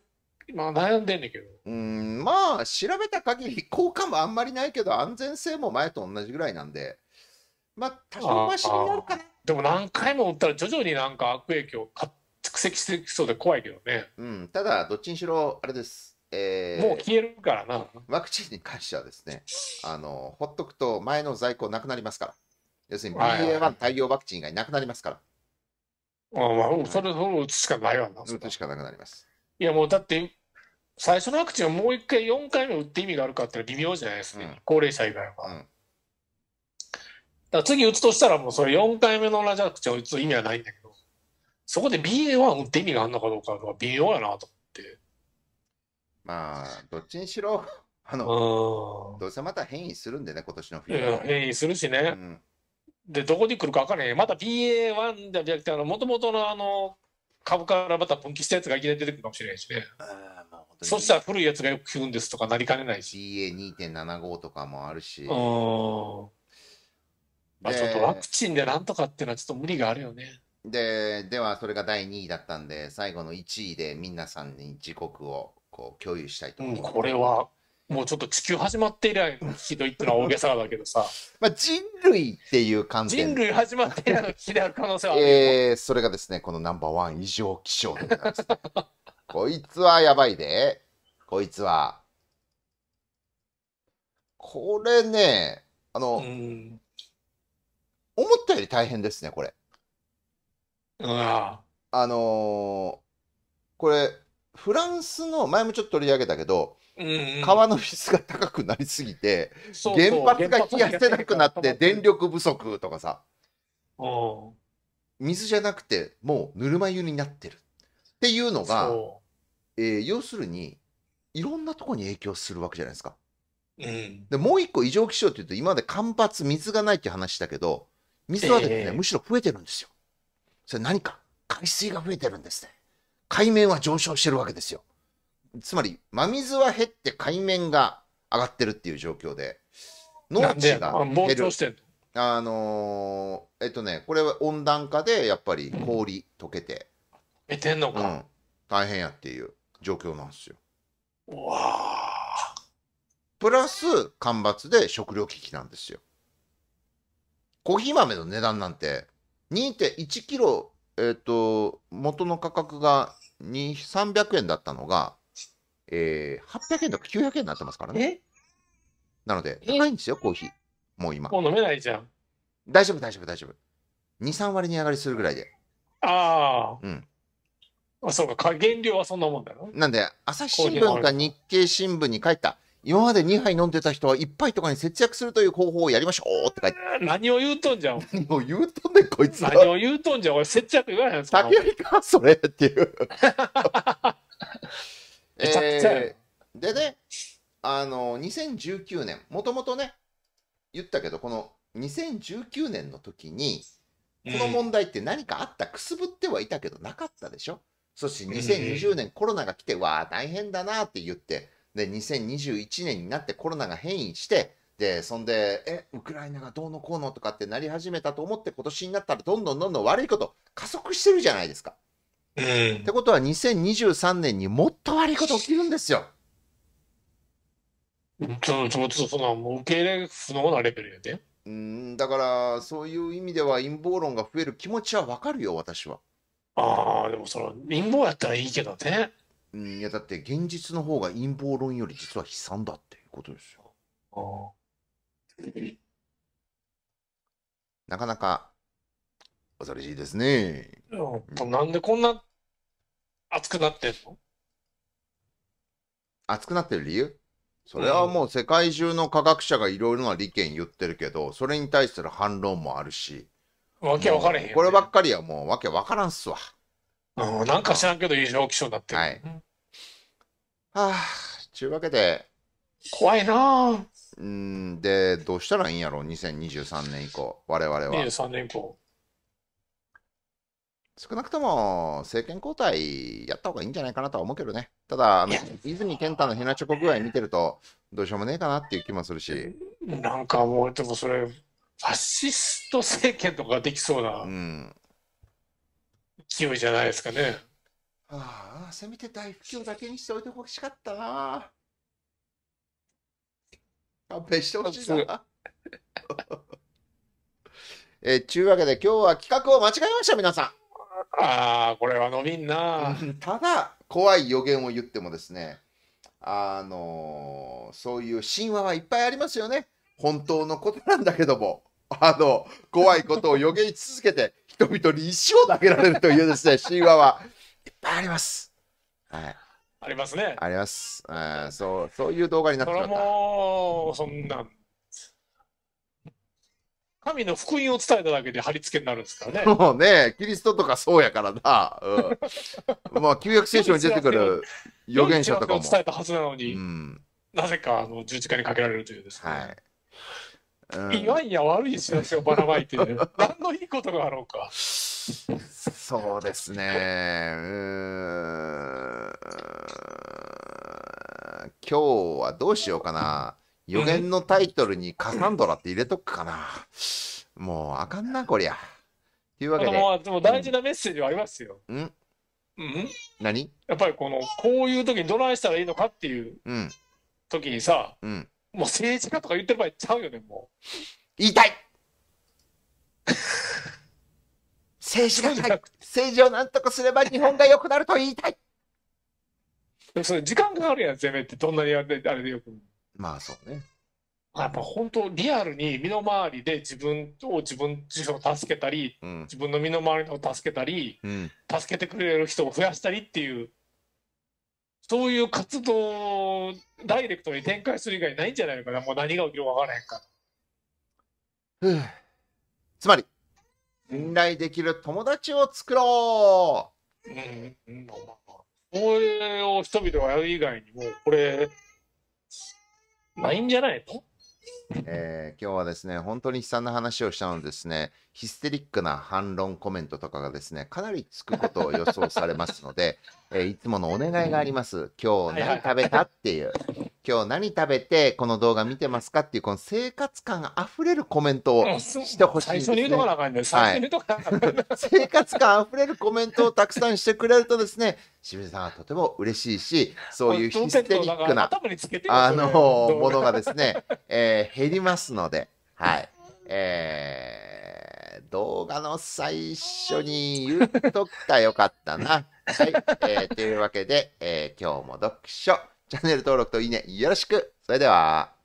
あ悩んでんねんけど。うん、まあ、調べた限り効果もあんまりないけど、安全性も前と同じぐらいなんで、まあ、多少マシになるかな。でも何回も打ったら徐々になんか悪影響、勝蓄積してきそうで怖いけどね。うん、ただ、どっちにしろ、あれです。えー、もう消えるからな。ワクチンに関してはですね、あの、ほっとくと前の在庫なくなりますから。要するに BA.1 対応ワクチンがいなくなりますから。ああ、まあ、それ、それ打つしかないわな。打つしかなくなります。いや、もうだって、最初のワクチンをもう一回4回目打って意味があるかって微妙じゃないですね、うん、高齢者以外は。うん、だから次打つとしたら、もうそれ4回目の同じワクチンを打つ意味はないんだけそこで BA1 打って意味があるのかどうか B. 微妙やなと思って。まあ、どっちにしろ、あの、どうせまた変異するんでね、今年の冬は。変異するしね。うん、で、どこに来るか分かんない。また BA1 ではなくて、もともとのあの株からまた分岐したやつがいきなり出てくるかもしれないしね。あそしたら古いやつがよく来くんですとかなりかねないし。BA2.75 とかもあるし。まあ、ちょっとワクチンでなんとかっていうのはちょっと無理があるよね。で、ではそれが第2位だったんで、最後の1位でみんなさんに時刻をこう共有したいと思います、うん。これは、もうちょっと地球始まって以来の危機とってのは大げさだけどさ。まあ人類っていう感じ人類始まって以来の危機である可能性はある。えー、それがですね、このナンバーワン異常気象でございます、こいつはやばいで。こいつは。これね、あの、思ったより大変ですね、これ。あのー、これ、フランスの、前もちょっと取り上げたけど、うんうん、川の水が高くなりすぎて、そうそう原発が冷やせなくなって電力不足とかさ、水じゃなくてもうぬるま湯になってるっていうのが、えー、要するにいろんなとこに影響するわけじゃないですか。うん、でもう一個異常気象っていうと今まで干ばつ水がないって話だけど水はですね、えむしろ増えてるんですよ。それ何か海水が増えてるんですね。海面は上昇してるわけですよ。つまり、真水は減って海面が上がってるっていう状況で、農地が減る。あのー、えっとね、これは温暖化でやっぱり氷溶けて。えてんのか、うん、大変やっていう状況なんですよ。プラス干ばつで食糧危機なんですよ。コーヒー豆の値段なんて2.1キロ、えっ、ー、と、元の価格が2 300円だったのが、えー、800円とか900円になってますからね。なので、高いんですよ、コーヒー。もう今。もう飲めないじゃん。大丈夫、大丈夫、大丈夫。2、3割値上がりするぐらいで。ああ。うん。あそうか、減量はそんなもんだよ。なんで、朝日新聞か日経新聞に書いた、今まで2杯飲んでた人は1杯とかに節約するという方法をやりましょうって書いて何を言うとんじゃん。何を言うとんねん、こいつ何を言うとんじゃん。俺、節約言わいんすか。竹やいか、それっていう。めちゃくちゃ、えー、でね、あの、2019年、もともとね、言ったけど、この2019年の時に、この問題って何かあった、くすぶってはいたけど、なかったでしょ。そして2020年、コロナが来て、わあ、大変だなって言って、で、2021年になってコロナが変異して、で、そんで、え、ウクライナがどうのこうのとかってなり始めたと思って、今年になったらどんどんどんどん悪いこと加速してるじゃないですか。うん、ってことは2023年にもっと悪いこと起きるんですよ。ちょちょそのう受け入れ不能なレベルで。うんだからそういう意味では陰謀論が増える気持ちはわかるよ私は。ああでもその陰謀やったらいいけどね。うん、いやだって現実の方が陰謀論より実は悲惨だっていうことですよ。なかなか恐ろしいですね。うん、なんでこんな熱くなってんの熱くなってる理由それはもう世界中の科学者がいろいろな利権言ってるけど、それに対する反論もあるし、わけわからへん、ね、こればっかりはもうわけわからんっすわ。うん、なんか知らんけど異常気象になってる。はい。はあ、ちゅうわけで。怖いなぁ。うんで、どうしたらいいんやろう、2023年以降、我々は。23年以降。少なくとも政権交代やった方がいいんじゃないかなとは思うけどね。ただ、あの泉健太のヘナチョコ具合見てると、どうしようもねえかなっていう気もするし。なんかもう、でもそれ、ファシスト政権とかできそうな。うん勢いじゃないですかね。ああ、せめて大不況だけにしておいてほしかったな。勘弁してほしいな。えー、ちゅうわけで今日は企画を間違えました、皆さん。ああ、これは伸みんな。ただ、怖い予言を言ってもですね、あのー、そういう神話はいっぱいありますよね。本当のことなんだけども、あの、怖いことを予言し続けて、人々に石を投げられるというですね、神話はいっぱいあります。はい。ありますね。あります。あそう、そういう動画になってしまった。それもそんな。神の福音を伝えただけで貼り付けになるんですからね。もうね、キリストとかそうやからな。うん、まあ、旧約聖書に出てくる 預言者とかも。伝えたはずなのに、うん、なぜかあの十字架にかけられるというですね。はい。いやいや悪い知らせをばらまいて、何のいいことがあろうか。そうですね。今日はどうしようかな。予言のタイトルにカサンドラって入れとくかな。もうあかんな、こりゃ。というわけで。でも大事なメッセージはありますよ。うん、うん、何やっぱりこの、こういう時にどないしたらいいのかっていう時にさ、うん、もう政治家とか言ってる場合ちゃうよね、もう。言いたい政治がない。政治を何とかすれば日本が良くなると言いたい。でもそれ時間があるやん、せめて。どんなにあれでよく。まあそうね。やっぱ本当リアルに身の回りで自分を自分自身を助けたり、うん、自分の身の回りのを助けたり、うん、助けてくれる人を増やしたりっていうそういう活動をダイレクトに展開する以外ないんじゃないのかな、もう何が起きるか分からへんから。つまり、信頼できる友達を作ろう、うん、うん、れを人々がやる以外にも、これ、ないんじゃないのえー、今日はですね、本当に悲惨な話をしたのですね、ヒステリックな反論コメントとかがですね、かなりつくことを予想されますので、えー、いつものお願いがあります。今日何食べたっていう、今日何食べてこの動画見てますかっていう、この生活感あふれるコメントをしてほしい、です、ね最初に言うとかなあかんね、はい、生活感あふれるコメントをたくさんしてくれるとですね、渋谷さんはとても嬉しいし、そういうヒステリックな、あの、ものがですね、えー、減りますので、はい。えー、動画の最初に言っとくかよかったな。はい。えー、というわけで、えー、今日も読書、チャンネル登録といいね、よろしく。それでは。